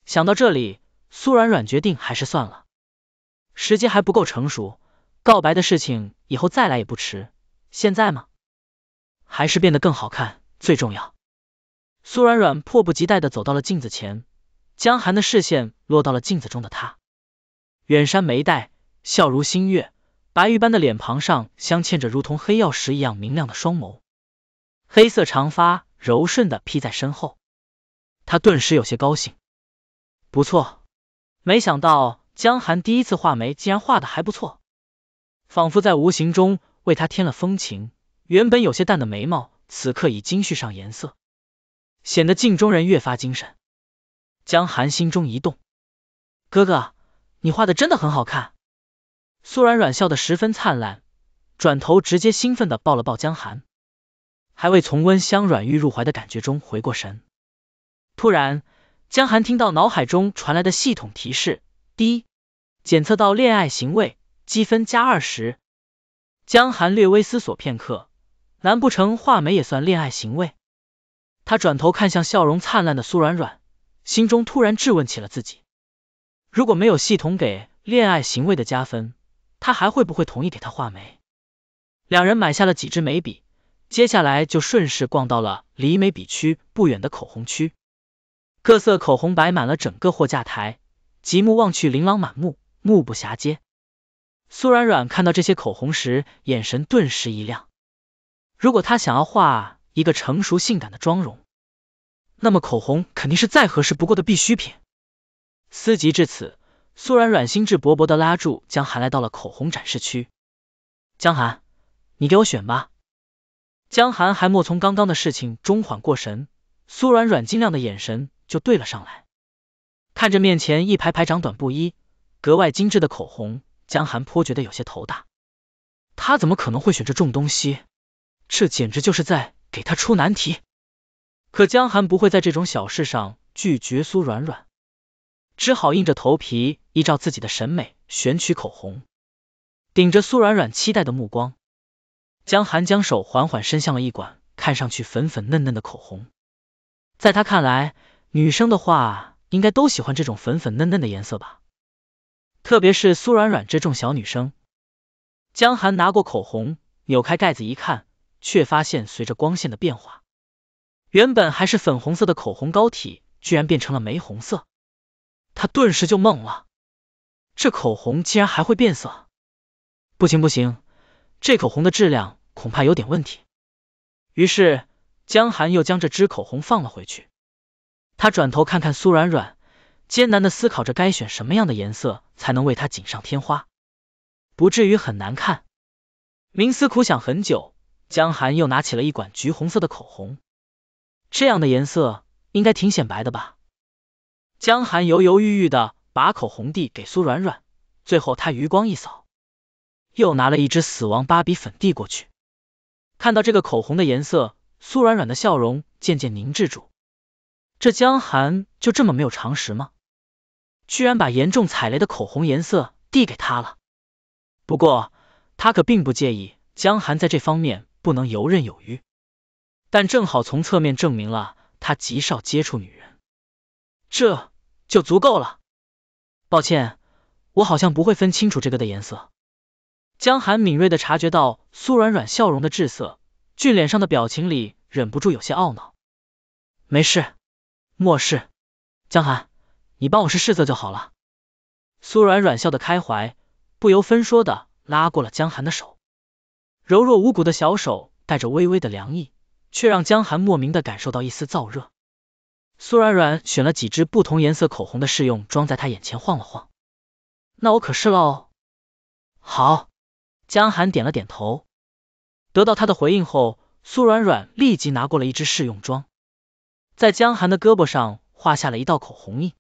想到这里，苏软软决定还是算了，时机还不够成熟，告白的事情以后再来也不迟。现在吗？还是变得更好看最重要。苏软软迫不及待的走到了镜子前，江寒的视线落到了镜子中的她，远山眉黛，笑如新月，白玉般的脸庞上镶嵌着如同黑曜石一样明亮的双眸，黑色长发柔顺的披在身后，她顿时有些高兴。不错，没想到江寒第一次画眉竟然画的还不错，仿佛在无形中为他添了风情。原本有些淡的眉毛，此刻已经续上颜色，显得镜中人越发精神。江寒心中一动，哥哥，你画的真的很好看。苏软软笑得十分灿烂，转头直接兴奋的抱了抱江寒，还未从温香软玉入怀的感觉中回过神，突然。江寒听到脑海中传来的系统提示，一，检测到恋爱行为，积分加二十。江寒略微思索片刻，难不成画眉也算恋爱行为？他转头看向笑容灿烂的苏软软，心中突然质问起了自己：如果没有系统给恋爱行为的加分，他还会不会同意给他画眉？两人买下了几支眉笔，接下来就顺势逛到了离眉笔区不远的口红区。各色口红摆满了整个货架台，极目望去，琳琅满目，目不暇接。苏软软看到这些口红时，眼神顿时一亮。如果她想要画一个成熟性感的妆容，那么口红肯定是再合适不过的必需品。思及至此，苏软软兴致勃勃地拉住江寒来到了口红展示区。江寒，你给我选吧。江寒还莫从刚刚的事情中缓过神，苏软软晶亮的眼神。就对了上来，看着面前一排排长短不一、格外精致的口红，江寒颇觉得有些头大。他怎么可能会选这种东西？这简直就是在给他出难题。可江寒不会在这种小事上拒绝苏软软，只好硬着头皮依照自己的审美选取口红。顶着苏软软期待的目光，江寒将手缓缓伸向了一管看上去粉粉嫩嫩的口红。在他看来，女生的话，应该都喜欢这种粉粉嫩嫩的颜色吧，特别是苏软软这种小女生。江寒拿过口红，扭开盖子一看，却发现随着光线的变化，原本还是粉红色的口红膏体，居然变成了玫红色。他顿时就懵了，这口红竟然还会变色！不行不行，这口红的质量恐怕有点问题。于是，江寒又将这支口红放了回去。他转头看看苏软软，艰难的思考着该选什么样的颜色才能为她锦上添花，不至于很难看。冥思苦想很久，江寒又拿起了一管橘红色的口红，这样的颜色应该挺显白的吧？江寒犹犹豫豫的把口红递给苏软软，最后他余光一扫，又拿了一支死亡芭比粉递过去。看到这个口红的颜色，苏软软的笑容渐渐凝滞住。这江寒就这么没有常识吗？居然把严重踩雷的口红颜色递给他了。不过他可并不介意江寒在这方面不能游刃有余，但正好从侧面证明了他极少接触女人，这就足够了。抱歉，我好像不会分清楚这个的颜色。江寒敏锐的察觉到苏软软笑容的滞涩，俊脸上的表情里忍不住有些懊恼。没事。末世，江寒，你帮我试试色就好了。苏软软笑得开怀，不由分说的拉过了江寒的手，柔弱无骨的小手带着微微的凉意，却让江寒莫名的感受到一丝燥热。苏软软选了几支不同颜色口红的试用装，在他眼前晃了晃。那我可试喽。好，江寒点了点头。得到他的回应后，苏软软立即拿过了一支试用装。在江寒的胳膊上画下了一道口红印，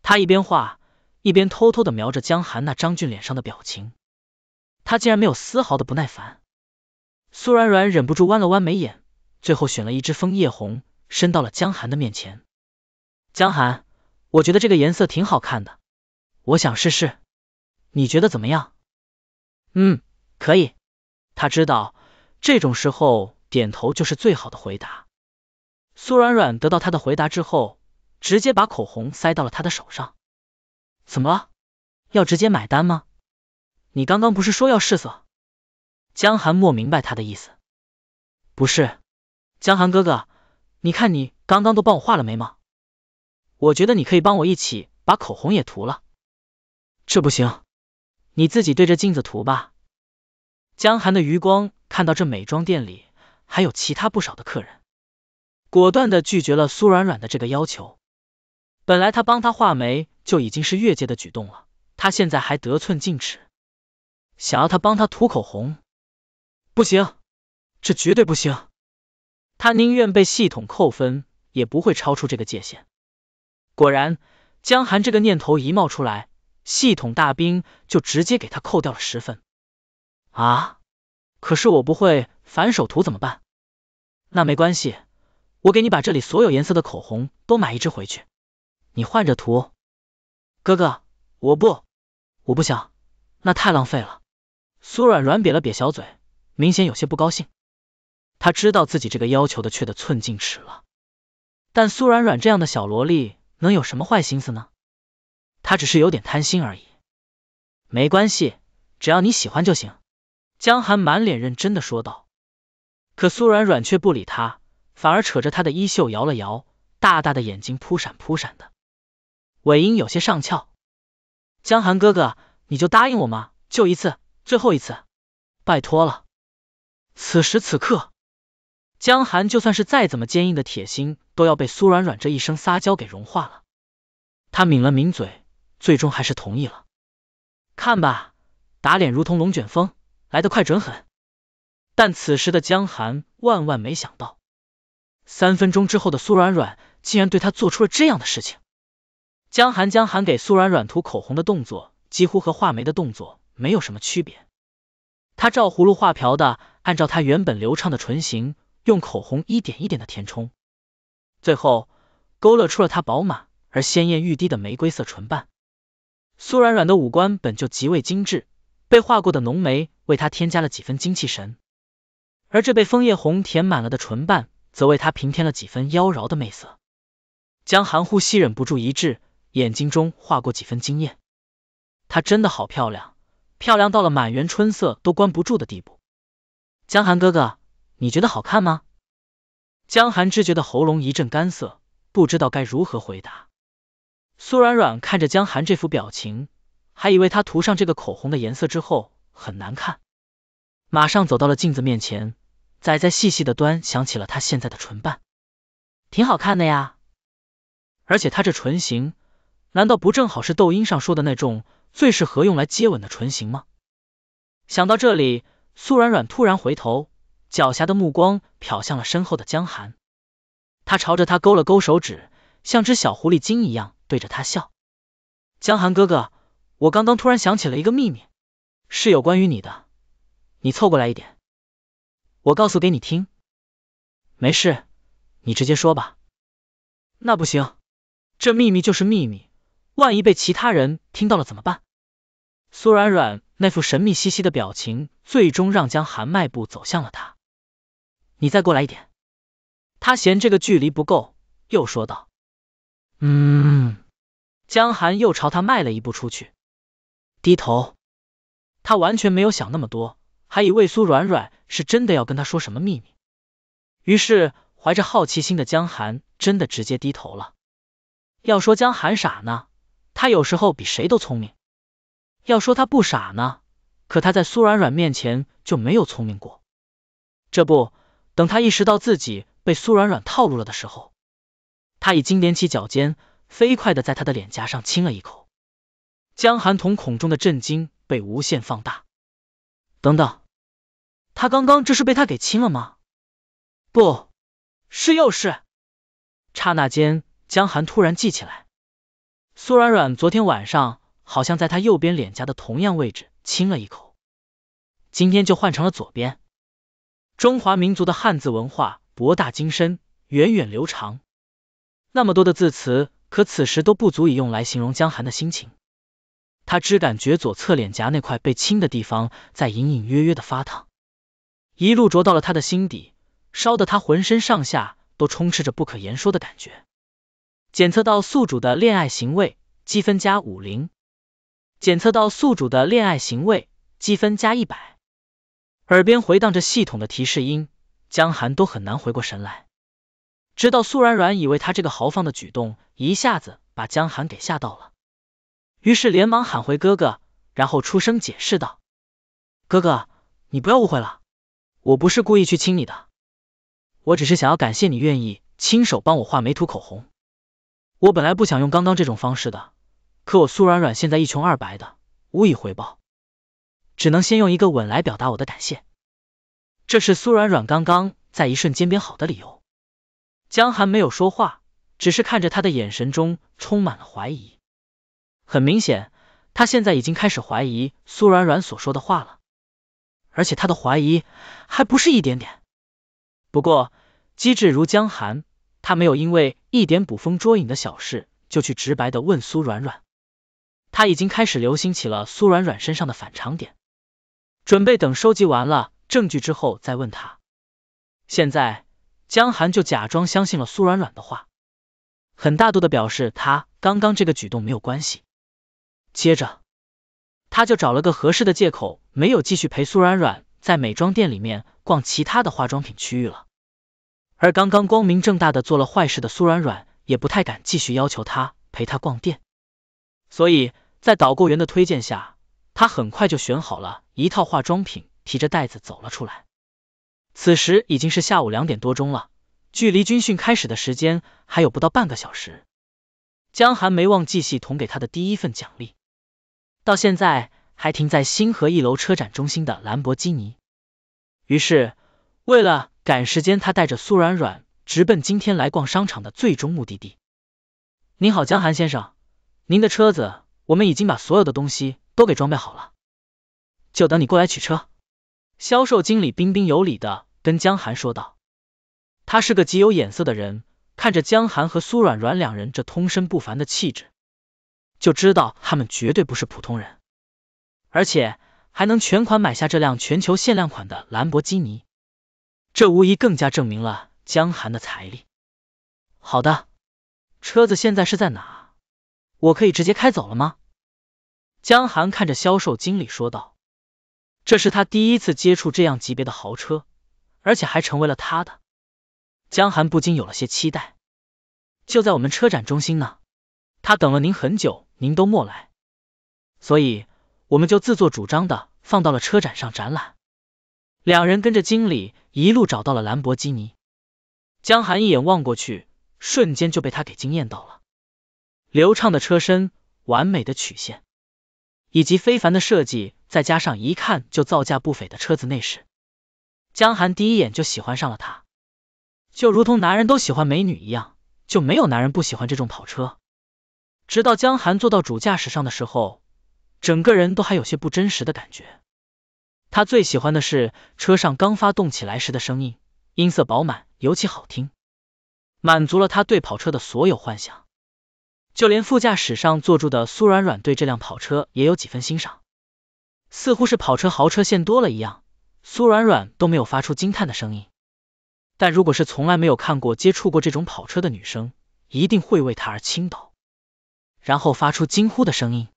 他一边画一边偷偷的瞄着江寒那张俊脸上的表情，他竟然没有丝毫的不耐烦。苏软软忍不住弯了弯眉眼，最后选了一支枫叶红，伸到了江寒的面前。江寒，我觉得这个颜色挺好看的，我想试试，你觉得怎么样？嗯，可以。他知道这种时候点头就是最好的回答。苏软软得到他的回答之后，直接把口红塞到了他的手上。怎么了？要直接买单吗？你刚刚不是说要试色？江寒莫明白他的意思。不是，江寒哥哥，你看你刚刚都帮我画了眉毛，我觉得你可以帮我一起把口红也涂了。这不行，你自己对着镜子涂吧。江寒的余光看到这美妆店里还有其他不少的客人。果断的拒绝了苏软软的这个要求。本来他帮他画眉就已经是越界的举动了，他现在还得寸进尺，想要他帮他涂口红，不行，这绝对不行。他宁愿被系统扣分，也不会超出这个界限。果然，江寒这个念头一冒出来，系统大兵就直接给他扣掉了十分。啊！可是我不会反手涂怎么办？那没关系。我给你把这里所有颜色的口红都买一支回去，你换着涂。哥哥，我不，我不想，那太浪费了。苏软软瘪了瘪小嘴，明显有些不高兴。他知道自己这个要求的却得寸进尺了，但苏软软这样的小萝莉能有什么坏心思呢？她只是有点贪心而已。没关系，只要你喜欢就行。江寒满脸认真的说道。可苏软软却不理他。反而扯着他的衣袖摇了摇，大大的眼睛扑闪扑闪的，尾音有些上翘。江寒哥哥，你就答应我吗？就一次，最后一次，拜托了。此时此刻，江寒就算是再怎么坚硬的铁心，都要被苏软软这一声撒娇给融化了。他抿了抿嘴，最终还是同意了。看吧，打脸如同龙卷风，来得快、准、狠。但此时的江寒万万没想到。三分钟之后的苏软软竟然对她做出了这样的事情。江寒江寒给苏软软涂口红的动作几乎和画眉的动作没有什么区别。他照葫芦画瓢的按照他原本流畅的唇形，用口红一点一点的填充，最后勾勒出了她饱满而鲜艳欲滴的玫瑰色唇瓣。苏软软的五官本就极为精致，被画过的浓眉为她添加了几分精气神，而这被枫叶红填满了的唇瓣。则为她平添了几分妖娆的媚色，江寒呼吸忍不住一滞，眼睛中划过几分惊艳。她真的好漂亮，漂亮到了满园春色都关不住的地步。江寒哥哥，你觉得好看吗？江寒只觉得喉咙一阵干涩，不知道该如何回答。苏软软看着江寒这副表情，还以为他涂上这个口红的颜色之后很难看，马上走到了镜子面前。仔仔细细的端想起了他现在的唇瓣，挺好看的呀。而且他这唇形，难道不正好是抖音上说的那种最适合用来接吻的唇形吗？想到这里，苏软软突然回头，狡黠的目光瞟向了身后的江寒，他朝着他勾了勾手指，像只小狐狸精一样对着他笑。江寒哥哥，我刚刚突然想起了一个秘密，是有关于你的，你凑过来一点。我告诉给你听，没事，你直接说吧。那不行，这秘密就是秘密，万一被其他人听到了怎么办？苏软软那副神秘兮兮的表情，最终让江寒迈步走向了他。你再过来一点。他嫌这个距离不够，又说道。嗯。江寒又朝他迈了一步出去，低头。他完全没有想那么多。还以为苏软软是真的要跟他说什么秘密，于是怀着好奇心的江寒真的直接低头了。要说江寒傻呢，他有时候比谁都聪明；要说他不傻呢，可他在苏软软面前就没有聪明过。这不，等他意识到自己被苏软软套路了的时候，他已经踮起脚尖，飞快的在他的脸颊上亲了一口。江寒瞳孔中的震惊被无限放大。等等，他刚刚这是被他给亲了吗？不是又是？刹那间，江寒突然记起来，苏软软昨天晚上好像在他右边脸颊的同样位置亲了一口，今天就换成了左边。中华民族的汉字文化博大精深，源远流长，那么多的字词，可此时都不足以用来形容江寒的心情。他只感觉左侧脸颊那块被亲的地方在隐隐约约的发烫，一路灼到了他的心底，烧得他浑身上下都充斥着不可言说的感觉。检测到宿主的恋爱行为，积分加五零。检测到宿主的恋爱行为，积分加一百。耳边回荡着系统的提示音，江寒都很难回过神来，直到苏软软以为他这个豪放的举动一下子把江寒给吓到了。于是连忙喊回哥哥，然后出声解释道：“哥哥，你不要误会了，我不是故意去亲你的，我只是想要感谢你愿意亲手帮我画眉涂口红。我本来不想用刚刚这种方式的，可我苏软软现在一穷二白的，无以回报，只能先用一个吻来表达我的感谢。这是苏软软刚刚在一瞬间编好的理由。”江寒没有说话，只是看着他的眼神中充满了怀疑。很明显，他现在已经开始怀疑苏软软所说的话了，而且他的怀疑还不是一点点。不过机智如江寒，他没有因为一点捕风捉影的小事就去直白的问苏软软，他已经开始留心起了苏软软身上的反常点，准备等收集完了证据之后再问他。现在江寒就假装相信了苏软软的话，很大度的表示他刚刚这个举动没有关系。接着，他就找了个合适的借口，没有继续陪苏软软在美妆店里面逛其他的化妆品区域了。而刚刚光明正大的做了坏事的苏软软也不太敢继续要求他陪他逛店，所以在导购员的推荐下，他很快就选好了一套化妆品，提着袋子走了出来。此时已经是下午两点多钟了，距离军训开始的时间还有不到半个小时。江寒没忘记系统给他的第一份奖励。到现在还停在星河一楼车展中心的兰博基尼，于是为了赶时间，他带着苏软软直奔今天来逛商场的最终目的地。您好，江寒先生，您的车子我们已经把所有的东西都给装备好了，就等你过来取车。销售经理彬彬有礼的跟江寒说道，他是个极有眼色的人，看着江寒和苏软软两人这通身不凡的气质。就知道他们绝对不是普通人，而且还能全款买下这辆全球限量款的兰博基尼，这无疑更加证明了江寒的财力。好的，车子现在是在哪？我可以直接开走了吗？江寒看着销售经理说道：“这是他第一次接触这样级别的豪车，而且还成为了他的。”江寒不禁有了些期待。就在我们车展中心呢。他等了您很久，您都莫来，所以我们就自作主张的放到了车展上展览。两人跟着经理一路找到了兰博基尼，江寒一眼望过去，瞬间就被他给惊艳到了。流畅的车身，完美的曲线，以及非凡的设计，再加上一看就造价不菲的车子内饰，江寒第一眼就喜欢上了他。就如同男人都喜欢美女一样，就没有男人不喜欢这种跑车。直到江寒坐到主驾驶上的时候，整个人都还有些不真实的感觉。他最喜欢的是车上刚发动起来时的声音，音色饱满，尤其好听，满足了他对跑车的所有幻想。就连副驾驶上坐住的苏软软对这辆跑车也有几分欣赏，似乎是跑车豪车现多了一样，苏软软都没有发出惊叹的声音。但如果是从来没有看过、接触过这种跑车的女生，一定会为它而倾倒。然后发出惊呼的声音，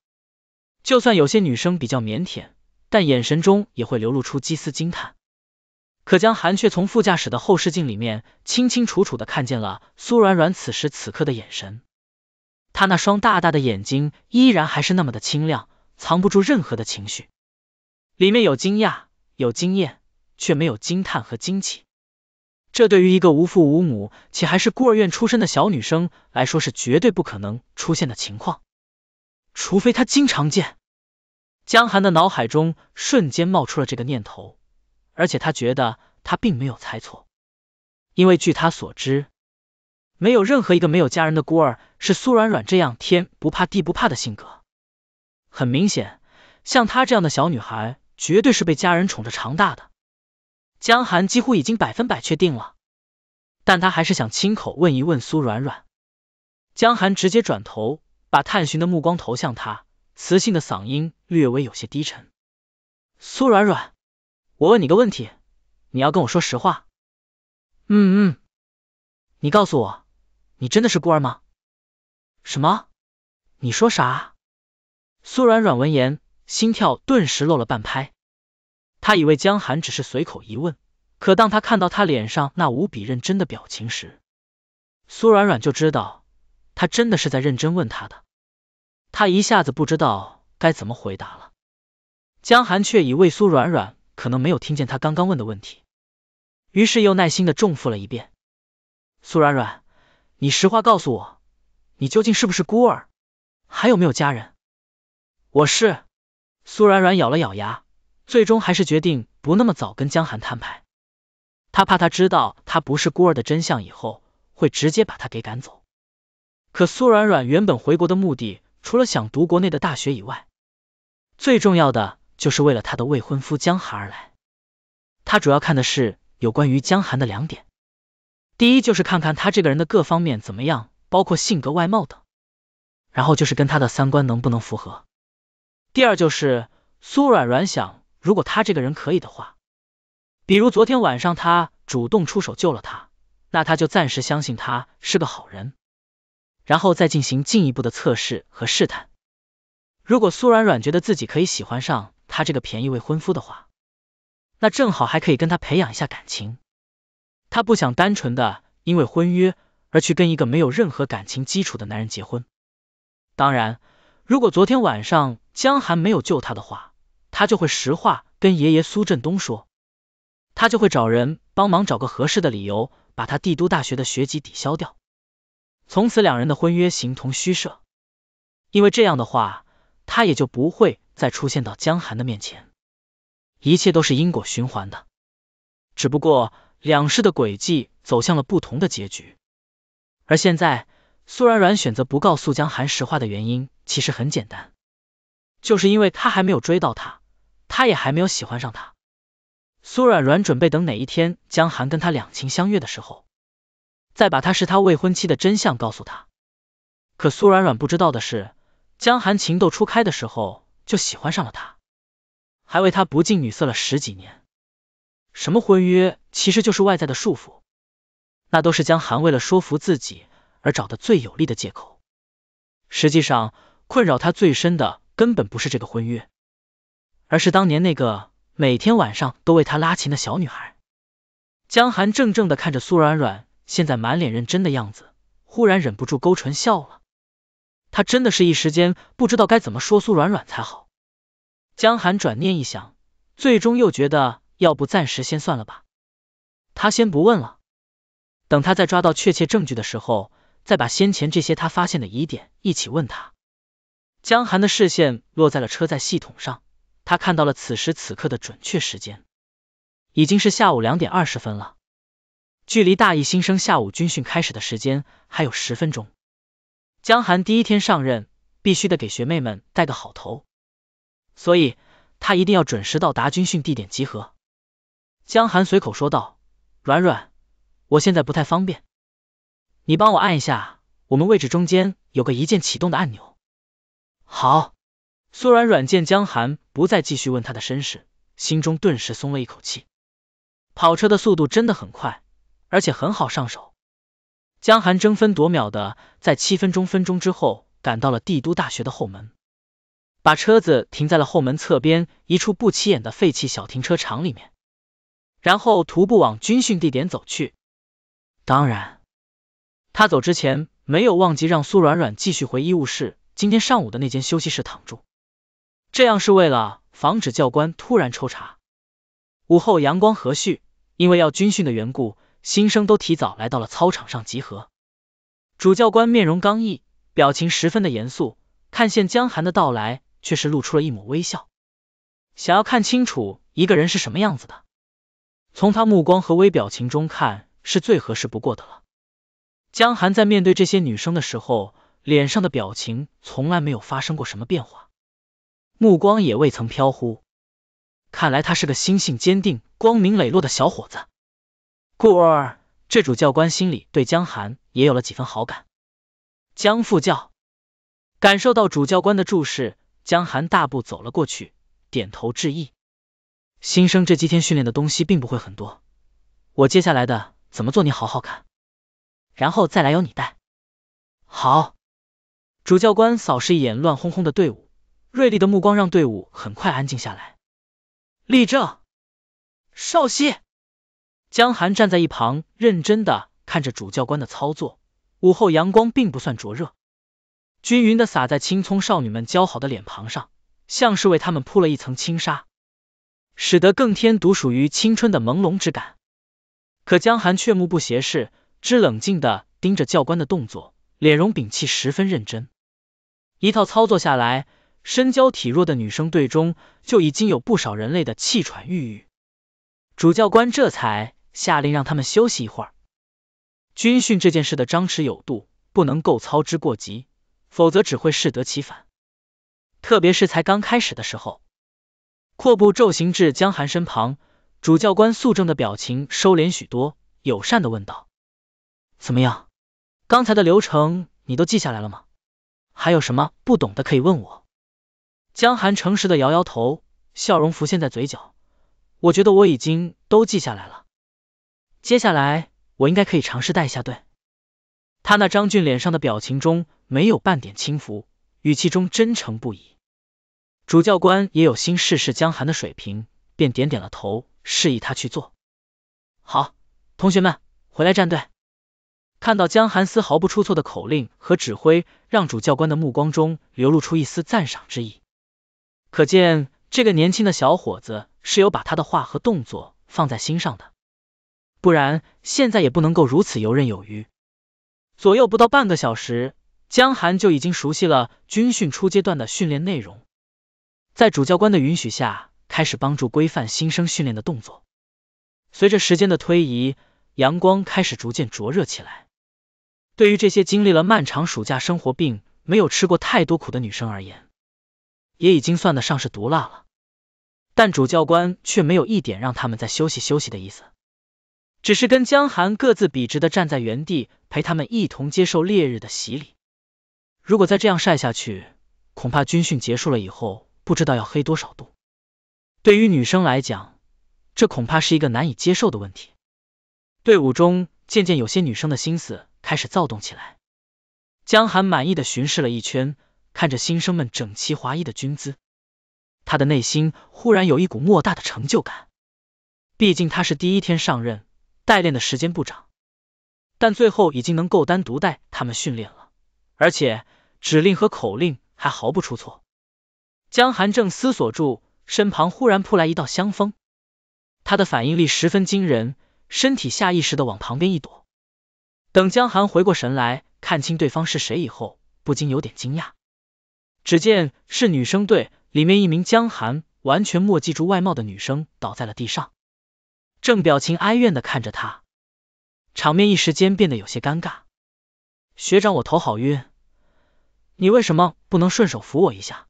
就算有些女生比较腼腆，但眼神中也会流露出几丝惊叹。可江寒却从副驾驶的后视镜里面清清楚楚的看见了苏软软此时此刻的眼神，他那双大大的眼睛依然还是那么的清亮，藏不住任何的情绪，里面有惊讶，有惊艳，却没有惊叹和惊奇。这对于一个无父无母且还是孤儿院出身的小女生来说，是绝对不可能出现的情况。除非她经常见江寒的脑海中瞬间冒出了这个念头，而且他觉得他并没有猜错，因为据他所知，没有任何一个没有家人的孤儿是苏软软这样天不怕地不怕的性格。很明显，像她这样的小女孩，绝对是被家人宠着长大的。江寒几乎已经百分百确定了，但他还是想亲口问一问苏软软。江寒直接转头，把探寻的目光投向他，磁性的嗓音略微有些低沉：“苏软软，我问你个问题，你要跟我说实话。嗯嗯，你告诉我，你真的是孤儿吗？什么？你说啥？”苏软软闻言，心跳顿时漏了半拍。他以为江寒只是随口一问，可当他看到他脸上那无比认真的表情时，苏软软就知道他真的是在认真问他的。他一下子不知道该怎么回答了。江寒却以为苏软软可能没有听见他刚刚问的问题，于是又耐心的重复了一遍：“苏软软，你实话告诉我，你究竟是不是孤儿？还有没有家人？”“我是。”苏软软咬了咬牙。最终还是决定不那么早跟江寒摊牌，他怕他知道他不是孤儿的真相以后，会直接把他给赶走。可苏软软原本回国的目的，除了想读国内的大学以外，最重要的就是为了他的未婚夫江寒而来。他主要看的是有关于江寒的两点，第一就是看看他这个人的各方面怎么样，包括性格、外貌等；然后就是跟他的三观能不能符合。第二就是苏软软想。如果他这个人可以的话，比如昨天晚上他主动出手救了他，那他就暂时相信他是个好人，然后再进行进一步的测试和试探。如果苏软软觉得自己可以喜欢上他这个便宜未婚夫的话，那正好还可以跟他培养一下感情。他不想单纯的因为婚约而去跟一个没有任何感情基础的男人结婚。当然，如果昨天晚上江寒没有救他的话，他就会实话跟爷爷苏振东说，他就会找人帮忙找个合适的理由，把他帝都大学的学籍抵消掉，从此两人的婚约形同虚设。因为这样的话，他也就不会再出现到江寒的面前。一切都是因果循环的，只不过两世的轨迹走向了不同的结局。而现在，苏然然选择不告诉江寒实话的原因其实很简单，就是因为他还没有追到他。他也还没有喜欢上他，苏软软准备等哪一天江寒跟他两情相悦的时候，再把他是他未婚妻的真相告诉他。可苏软软不知道的是，江寒情窦初开的时候就喜欢上了他，还为他不近女色了十几年。什么婚约其实就是外在的束缚，那都是江寒为了说服自己而找的最有力的借口。实际上，困扰他最深的根本不是这个婚约。而是当年那个每天晚上都为他拉琴的小女孩。江寒怔怔的看着苏软软现在满脸认真的样子，忽然忍不住勾唇笑了。他真的是一时间不知道该怎么说苏软软才好。江寒转念一想，最终又觉得要不暂时先算了吧，他先不问了。等他再抓到确切证据的时候，再把先前这些他发现的疑点一起问他。江寒的视线落在了车载系统上。他看到了此时此刻的准确时间，已经是下午两点二十分了，距离大一新生下午军训开始的时间还有十分钟。江寒第一天上任，必须得给学妹们带个好头，所以他一定要准时到达军训地点集合。江寒随口说道：“软软，我现在不太方便，你帮我按一下，我们位置中间有个一键启动的按钮。”好。苏软软见江寒不再继续问他的身世，心中顿时松了一口气。跑车的速度真的很快，而且很好上手。江寒争分夺秒的在七分钟分钟之后赶到了帝都大学的后门，把车子停在了后门侧边一处不起眼的废弃小停车场里面，然后徒步往军训地点走去。当然，他走之前没有忘记让苏软软继续回医务室，今天上午的那间休息室躺住。这样是为了防止教官突然抽查。午后阳光和煦，因为要军训的缘故，新生都提早来到了操场上集合。主教官面容刚毅，表情十分的严肃，看见江寒的到来，却是露出了一抹微笑。想要看清楚一个人是什么样子的，从他目光和微表情中看是最合适不过的了。江寒在面对这些女生的时候，脸上的表情从来没有发生过什么变化。目光也未曾飘忽，看来他是个心性坚定、光明磊落的小伙子，故而这主教官心里对江寒也有了几分好感。江副教感受到主教官的注视，江寒大步走了过去，点头致意。新生这几天训练的东西并不会很多，我接下来的怎么做你好好看，然后再来由你带。好。主教官扫视一眼乱哄哄的队伍。锐利的目光让队伍很快安静下来，立正，少息。江寒站在一旁，认真的看着主教官的操作。午后阳光并不算灼热，均匀的洒在青葱少女们姣好的脸庞上，像是为他们铺了一层轻纱，使得更添独属于青春的朦胧之感。可江寒却目不斜视，只冷静的盯着教官的动作，脸容屏气，十分认真。一套操作下来。身娇体弱的女生队中就已经有不少人类的气喘吁吁，主教官这才下令让他们休息一会儿。军训这件事的张弛有度，不能够操之过急，否则只会适得其反。特别是才刚开始的时候，阔步骤行至江寒身旁，主教官肃正的表情收敛许多，友善的问道：“怎么样？刚才的流程你都记下来了吗？还有什么不懂的可以问我。”江寒诚实的摇摇头，笑容浮现在嘴角。我觉得我已经都记下来了，接下来我应该可以尝试带一下队。他那张俊脸上的表情中没有半点轻浮，语气中真诚不已。主教官也有心试试江寒的水平，便点了点头，示意他去做。好，同学们回来站队。看到江寒丝毫不出错的口令和指挥，让主教官的目光中流露出一丝赞赏之意。可见，这个年轻的小伙子是有把他的话和动作放在心上的，不然现在也不能够如此游刃有余。左右不到半个小时，江寒就已经熟悉了军训初阶段的训练内容，在主教官的允许下，开始帮助规范新生训练的动作。随着时间的推移，阳光开始逐渐灼热起来。对于这些经历了漫长暑假生活并没有吃过太多苦的女生而言，也已经算得上是毒辣了，但主教官却没有一点让他们再休息休息的意思，只是跟江寒各自笔直的站在原地，陪他们一同接受烈日的洗礼。如果再这样晒下去，恐怕军训结束了以后不知道要黑多少度。对于女生来讲，这恐怕是一个难以接受的问题。队伍中渐渐有些女生的心思开始躁动起来。江寒满意的巡视了一圈。看着新生们整齐划一的军姿，他的内心忽然有一股莫大的成就感。毕竟他是第一天上任，代练的时间不长，但最后已经能够单独带他们训练了，而且指令和口令还毫不出错。江寒正思索着，身旁忽然扑来一道香风，他的反应力十分惊人，身体下意识的往旁边一躲。等江寒回过神来看清对方是谁以后，不禁有点惊讶。只见是女生队里面一名江寒完全没记住外貌的女生倒在了地上，正表情哀怨的看着他，场面一时间变得有些尴尬。学长，我头好晕，你为什么不能顺手扶我一下？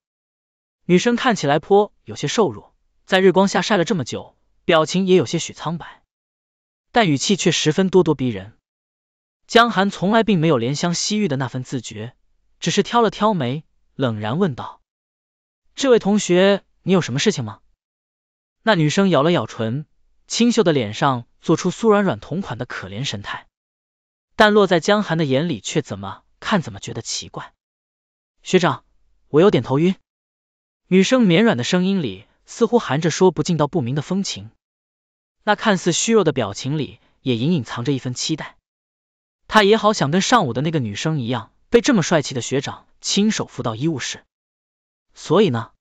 女生看起来颇有些瘦弱，在日光下晒了这么久，表情也有些许苍白，但语气却十分咄咄逼人。江寒从来并没有怜香惜玉的那份自觉，只是挑了挑眉。冷然问道：“这位同学，你有什么事情吗？”那女生咬了咬唇，清秀的脸上做出苏软软同款的可怜神态，但落在江寒的眼里，却怎么看怎么觉得奇怪。学长，我有点头晕。女生绵软的声音里似乎含着说不尽到不明的风情，那看似虚弱的表情里也隐隐藏着一份期待。她也好想跟上午的那个女生一样，被这么帅气的学长。亲手扶到医务室，所以呢？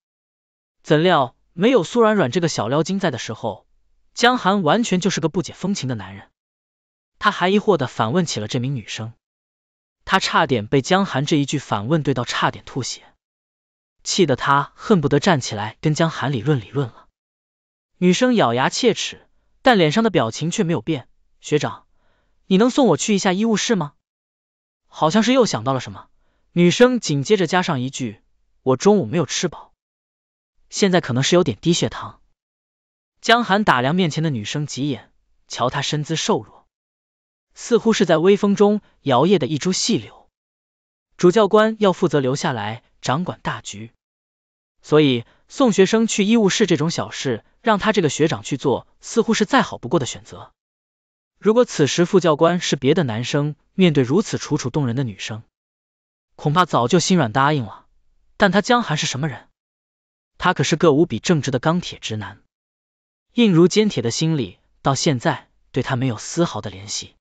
怎料没有苏软软这个小撩精在的时候，江寒完全就是个不解风情的男人。他还疑惑的反问起了这名女生，他差点被江寒这一句反问怼到差点吐血，气得他恨不得站起来跟江寒理论理论了。女生咬牙切齿，但脸上的表情却没有变。学长，你能送我去一下医务室吗？好像是又想到了什么。女生紧接着加上一句：“我中午没有吃饱，现在可能是有点低血糖。”江寒打量面前的女生几眼，瞧她身姿瘦弱，似乎是在微风中摇曳的一株细柳。主教官要负责留下来掌管大局，所以送学生去医务室这种小事，让他这个学长去做，似乎是再好不过的选择。如果此时副教官是别的男生，面对如此楚楚动人的女生，恐怕早就心软答应了，但他江寒是什么人？他可是个无比正直的钢铁直男，硬如坚铁的心里到现在对他没有丝毫的联系。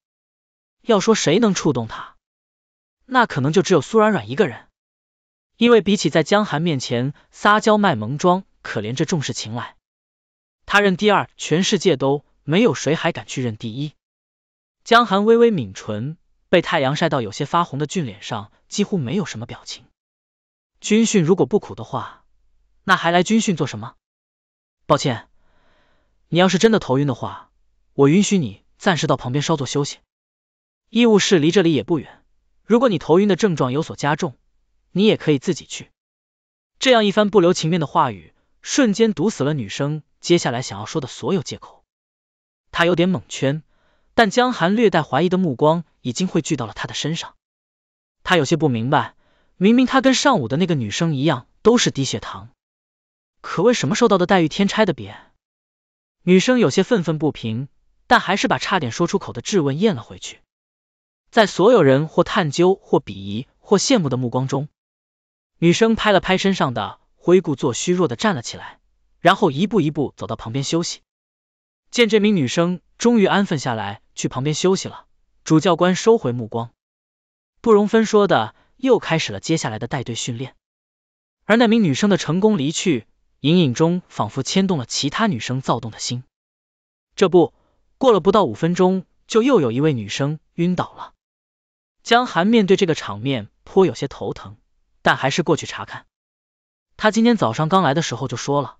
要说谁能触动他，那可能就只有苏软软一个人，因为比起在江寒面前撒娇卖萌装可怜这重视情来，他认第二，全世界都没有谁还敢去认第一。江寒微微抿唇，被太阳晒到有些发红的俊脸上。几乎没有什么表情。军训如果不苦的话，那还来军训做什么？抱歉，你要是真的头晕的话，我允许你暂时到旁边稍作休息。医务室离这里也不远，如果你头晕的症状有所加重，你也可以自己去。这样一番不留情面的话语，瞬间堵死了女生接下来想要说的所有借口。她有点懵圈，但江寒略带怀疑的目光已经汇聚到了她的身上。他有些不明白，明明他跟上午的那个女生一样都是低血糖，可为什么受到的待遇天差的别？女生有些愤愤不平，但还是把差点说出口的质问咽了回去。在所有人或探究、或鄙夷、或羡慕的目光中，女生拍了拍身上的灰，故作虚弱的站了起来，然后一步一步走到旁边休息。见这名女生终于安分下来去旁边休息了，主教官收回目光。不容分说的，又开始了接下来的带队训练。而那名女生的成功离去，隐隐中仿佛牵动了其他女生躁动的心。这不过了不到五分钟，就又有一位女生晕倒了。江寒面对这个场面颇有些头疼，但还是过去查看。他今天早上刚来的时候就说了，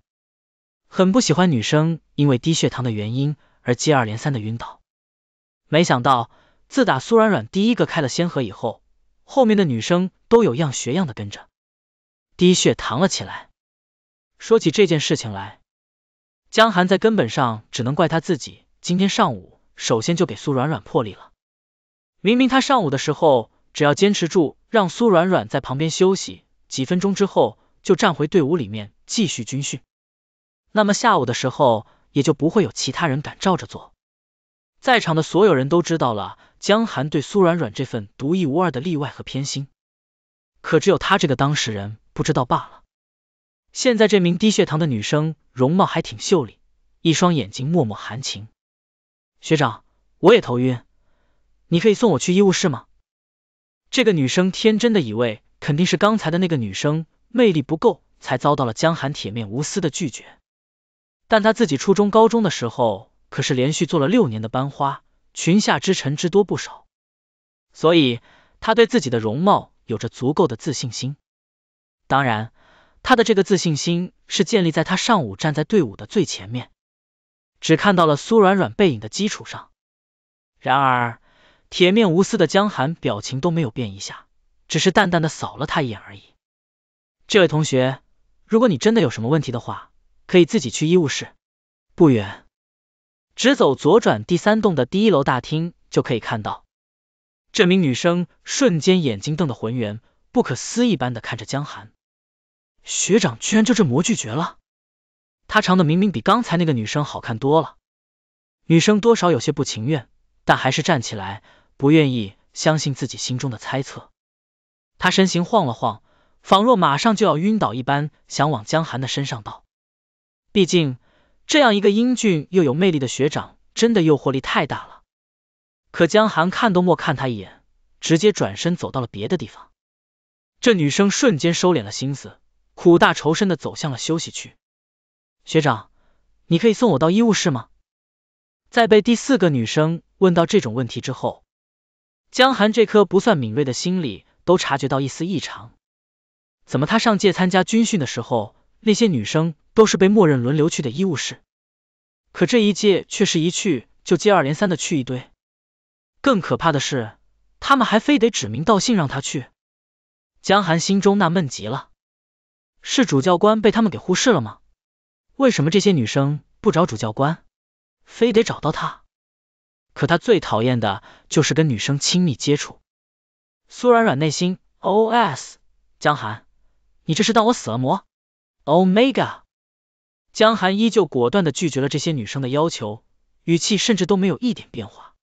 很不喜欢女生因为低血糖的原因而接二连三的晕倒。没想到。自打苏软软第一个开了先河以后，后面的女生都有样学样的跟着低血糖了起来。说起这件事情来，江寒在根本上只能怪他自己。今天上午首先就给苏软软破例了，明明他上午的时候只要坚持住，让苏软软在旁边休息几分钟之后就站回队伍里面继续军训，那么下午的时候也就不会有其他人敢照着做。在场的所有人都知道了。江寒对苏软软这份独一无二的例外和偏心，可只有他这个当事人不知道罢了。现在这名低血糖的女生容貌还挺秀丽，一双眼睛脉脉含情。学长，我也头晕，你可以送我去医务室吗？这个女生天真的以为肯定是刚才的那个女生魅力不够，才遭到了江寒铁面无私的拒绝。但她自己初中高中的时候可是连续做了六年的班花。群下之臣之多不少，所以他对自己的容貌有着足够的自信心。当然，他的这个自信心是建立在他上午站在队伍的最前面，只看到了苏软软背影的基础上。然而，铁面无私的江寒表情都没有变一下，只是淡淡的扫了他一眼而已。这位同学，如果你真的有什么问题的话，可以自己去医务室，不远。直走左转第三栋的第一楼大厅就可以看到。这名女生瞬间眼睛瞪得浑圆，不可思议般的看着江寒，学长居然就这模具绝了！他长得明明比刚才那个女生好看多了。女生多少有些不情愿，但还是站起来，不愿意相信自己心中的猜测。她身形晃了晃，仿若马上就要晕倒一般，想往江寒的身上倒。毕竟。这样一个英俊又有魅力的学长，真的诱惑力太大了。可江寒看都没看他一眼，直接转身走到了别的地方。这女生瞬间收敛了心思，苦大仇深的走向了休息区。学长，你可以送我到医务室吗？在被第四个女生问到这种问题之后，江寒这颗不算敏锐的心里都察觉到一丝异常。怎么他上届参加军训的时候？那些女生都是被默认轮流去的医务室，可这一届却是一去就接二连三的去一堆，更可怕的是，他们还非得指名道姓让他去。江寒心中纳闷极了，是主教官被他们给忽视了吗？为什么这些女生不找主教官，非得找到他？可他最讨厌的就是跟女生亲密接触。苏软软内心 O S：江寒，你这是当我死了魔？Omega，江寒依旧果断的拒绝了这些女生的要求，语气甚至都没有一点变化。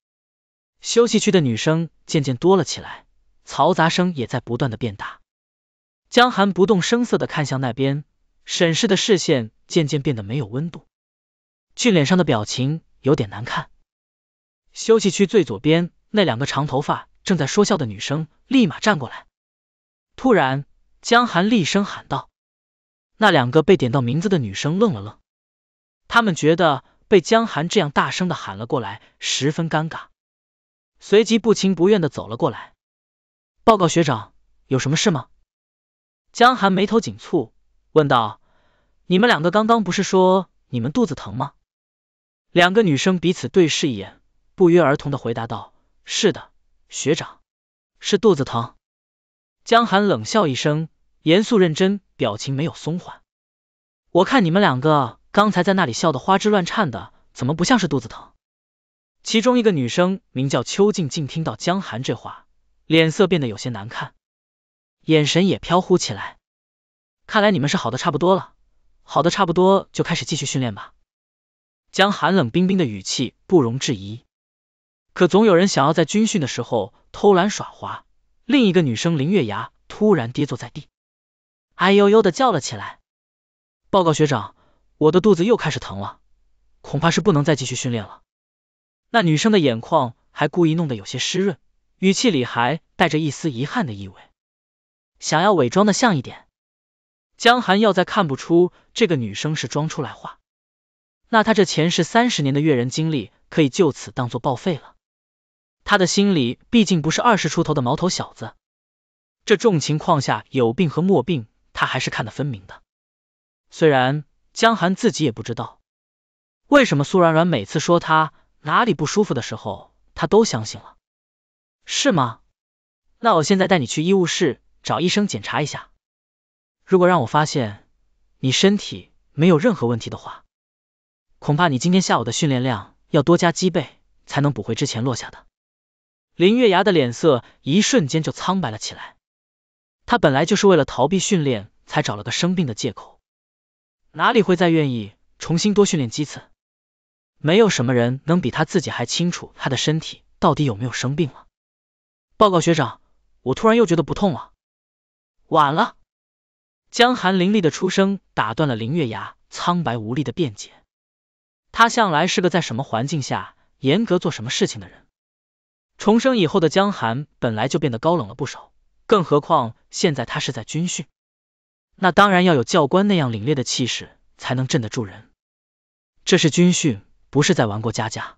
休息区的女生渐渐多了起来，嘈杂声也在不断的变大。江寒不动声色的看向那边，审视的视线渐渐变得没有温度，俊脸上的表情有点难看。休息区最左边那两个长头发正在说笑的女生立马站过来，突然，江寒厉声喊道。那两个被点到名字的女生愣了愣，他们觉得被江寒这样大声的喊了过来十分尴尬，随即不情不愿的走了过来。报告学长，有什么事吗？江寒眉头紧蹙，问道：“你们两个刚刚不是说你们肚子疼吗？”两个女生彼此对视一眼，不约而同的回答道：“是的，学长，是肚子疼。”江寒冷笑一声，严肃认真。表情没有松缓，我看你们两个刚才在那里笑得花枝乱颤的，怎么不像是肚子疼？其中一个女生名叫邱静静，听到江寒这话，脸色变得有些难看，眼神也飘忽起来。看来你们是好的差不多了，好的差不多就开始继续训练吧。江寒冷冰冰的语气不容置疑，可总有人想要在军训的时候偷懒耍滑。另一个女生林月牙突然跌坐在地。哎呦呦的叫了起来，报告学长，我的肚子又开始疼了，恐怕是不能再继续训练了。那女生的眼眶还故意弄得有些湿润，语气里还带着一丝遗憾的意味，想要伪装的像一点。江寒要再看不出这个女生是装出来话，那他这前世三十年的阅人经历可以就此当做报废了。他的心里毕竟不是二十出头的毛头小子，这重情况下有病和没病。他还是看得分明的，虽然江寒自己也不知道，为什么苏软软每次说他哪里不舒服的时候，他都相信了，是吗？那我现在带你去医务室找医生检查一下，如果让我发现你身体没有任何问题的话，恐怕你今天下午的训练量要多加几倍才能补回之前落下的。林月牙的脸色一瞬间就苍白了起来。他本来就是为了逃避训练，才找了个生病的借口，哪里会再愿意重新多训练几次？没有什么人能比他自己还清楚他的身体到底有没有生病了。报告学长，我突然又觉得不痛了。晚了！江寒凌厉的出声打断了林月牙苍白无力的辩解。他向来是个在什么环境下严格做什么事情的人。重生以后的江寒本来就变得高冷了不少，更何况……现在他是在军训，那当然要有教官那样凛冽的气势才能镇得住人。这是军训，不是在玩过家家，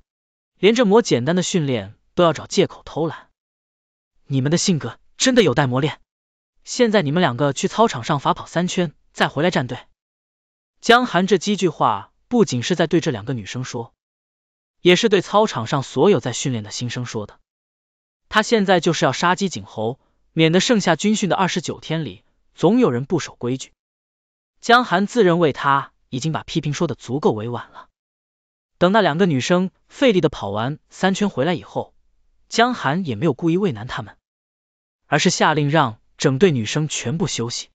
连这么简单的训练都要找借口偷懒，你们的性格真的有待磨练。现在你们两个去操场上罚跑三圈，再回来站队。江寒这几句话不仅是在对这两个女生说，也是对操场上所有在训练的新生说的。他现在就是要杀鸡儆猴。免得剩下军训的二十九天里，总有人不守规矩。江寒自认为他已经把批评说的足够委婉了。等那两个女生费力的跑完三圈回来以后，江寒也没有故意为难他们，而是下令让整队女生全部休息。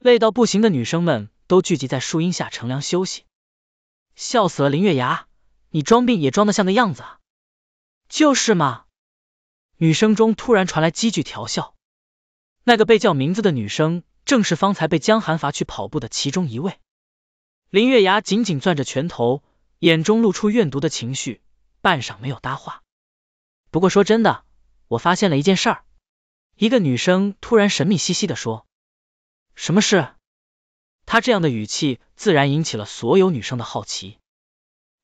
累到不行的女生们都聚集在树荫下乘凉休息。笑死了林月牙，你装病也装的像个样子。啊！就是嘛。女生中突然传来几句调笑，那个被叫名字的女生正是方才被江寒罚去跑步的其中一位。林月牙紧紧攥着拳头，眼中露出怨毒的情绪，半晌没有搭话。不过说真的，我发现了一件事。一个女生突然神秘兮兮的说：“什么事？”她这样的语气自然引起了所有女生的好奇。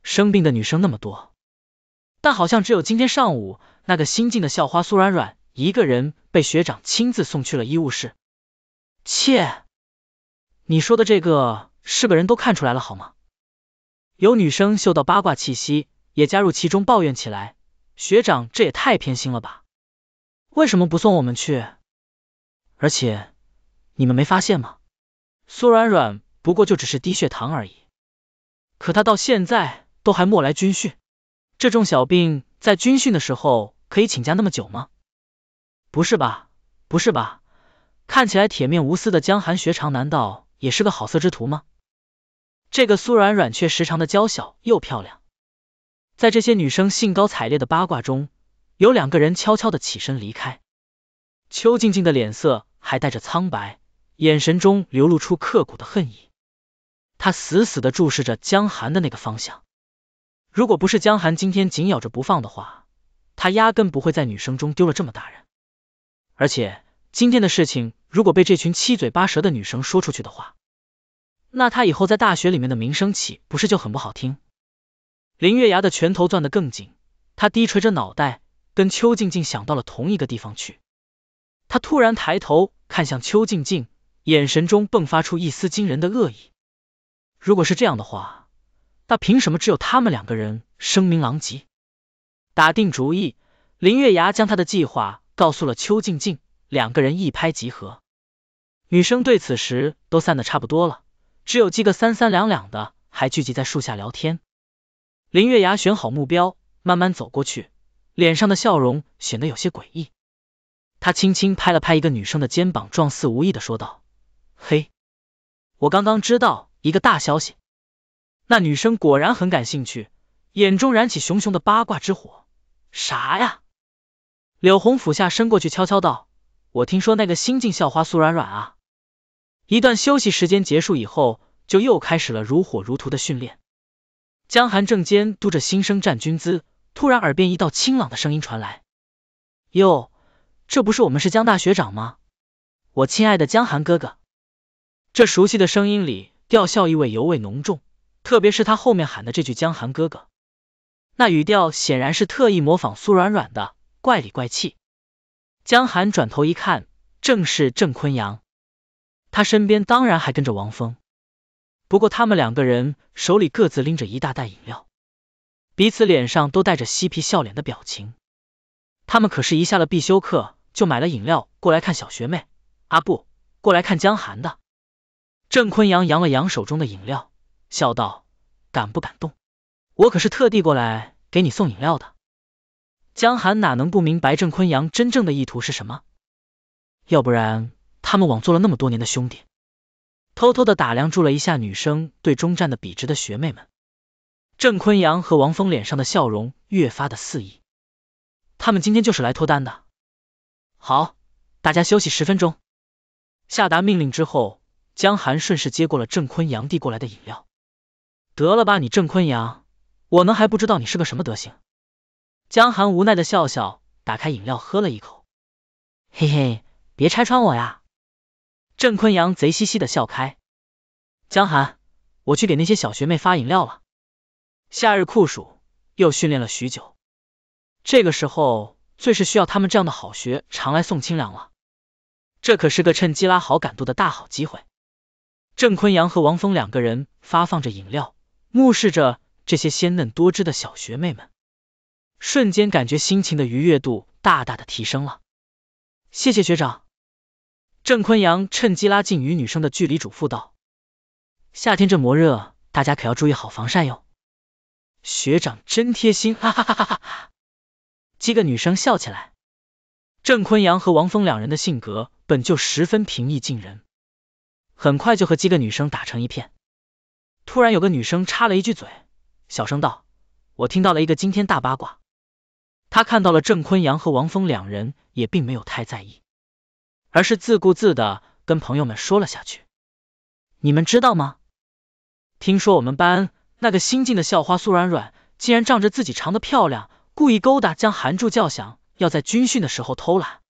生病的女生那么多，但好像只有今天上午。那个新进的校花苏软软一个人被学长亲自送去了医务室。切，你说的这个是个人都看出来了好吗？有女生嗅到八卦气息，也加入其中抱怨起来：“学长这也太偏心了吧？为什么不送我们去？而且你们没发现吗？苏软软不过就只是低血糖而已，可她到现在都还没来军训。这种小病在军训的时候。”可以请假那么久吗？不是吧，不是吧！看起来铁面无私的江寒学长难道也是个好色之徒吗？这个苏软软却时常的娇小又漂亮，在这些女生兴高采烈的八卦中，有两个人悄悄的起身离开。邱静静的脸色还带着苍白，眼神中流露出刻骨的恨意，她死死的注视着江寒的那个方向。如果不是江寒今天紧咬着不放的话。他压根不会在女生中丢了这么大人，而且今天的事情如果被这群七嘴八舌的女生说出去的话，那他以后在大学里面的名声岂不是就很不好听？林月牙的拳头攥得更紧，她低垂着脑袋，跟邱静静想到了同一个地方去。他突然抬头看向邱静静，眼神中迸发出一丝惊人的恶意。如果是这样的话，那凭什么只有他们两个人声名狼藉？打定主意，林月牙将他的计划告诉了邱静静，两个人一拍即合。女生对此时都散得差不多了，只有几个三三两两的还聚集在树下聊天。林月牙选好目标，慢慢走过去，脸上的笑容显得有些诡异。他轻轻拍了拍一个女生的肩膀，状似无意的说道：“嘿，我刚刚知道一个大消息。”那女生果然很感兴趣，眼中燃起熊熊的八卦之火。啥呀？柳红俯下身过去，悄悄道：“我听说那个新晋校花苏软软。”啊。”一段休息时间结束以后，就又开始了如火如荼的训练。江寒正监督着新生站军姿，突然耳边一道清朗的声音传来：“哟，这不是我们是江大学长吗？我亲爱的江寒哥哥！”这熟悉的声音里，调孝意味尤为浓重，特别是他后面喊的这句“江寒哥哥”。那语调显然是特意模仿苏软软的怪里怪气。江寒转头一看，正是郑坤阳，他身边当然还跟着王峰，不过他们两个人手里各自拎着一大袋饮料，彼此脸上都带着嬉皮笑脸的表情。他们可是一下了必修课就买了饮料过来看小学妹，阿不，过来看江寒的。郑坤阳扬了扬手中的饮料，笑道：“敢不敢动？”我可是特地过来给你送饮料的，江寒哪能不明白郑坤阳真正的意图是什么？要不然他们枉做了那么多年的兄弟。偷偷的打量住了一下女生对中站的笔直的学妹们，郑坤阳和王峰脸上的笑容越发的肆意。他们今天就是来脱单的。好，大家休息十分钟。下达命令之后，江寒顺势接过了郑坤阳递过来的饮料。得了吧你郑坤阳！我能还不知道你是个什么德行？江寒无奈的笑笑，打开饮料喝了一口，嘿嘿，别拆穿我呀！郑坤阳贼兮兮的笑开。江寒，我去给那些小学妹发饮料了。夏日酷暑，又训练了许久，这个时候最是需要他们这样的好学常来送清凉了。这可是个趁机拉好感度的大好机会。郑坤阳和王峰两个人发放着饮料，目视着。这些鲜嫩多汁的小学妹们，瞬间感觉心情的愉悦度大大的提升了。谢谢学长。郑坤阳趁机拉近与女生的距离，嘱咐道：“夏天这魔热，大家可要注意好防晒哟。”学长真贴心，哈哈哈哈哈哈！几个女生笑起来。郑坤阳和王峰两人的性格本就十分平易近人，很快就和几个女生打成一片。突然有个女生插了一句嘴。小声道：“我听到了一个惊天大八卦。”他看到了郑坤阳和王峰两人，也并没有太在意，而是自顾自的跟朋友们说了下去。你们知道吗？听说我们班那个新进的校花苏软软，竟然仗着自己长得漂亮，故意勾搭江寒助叫响，要在军训的时候偷懒。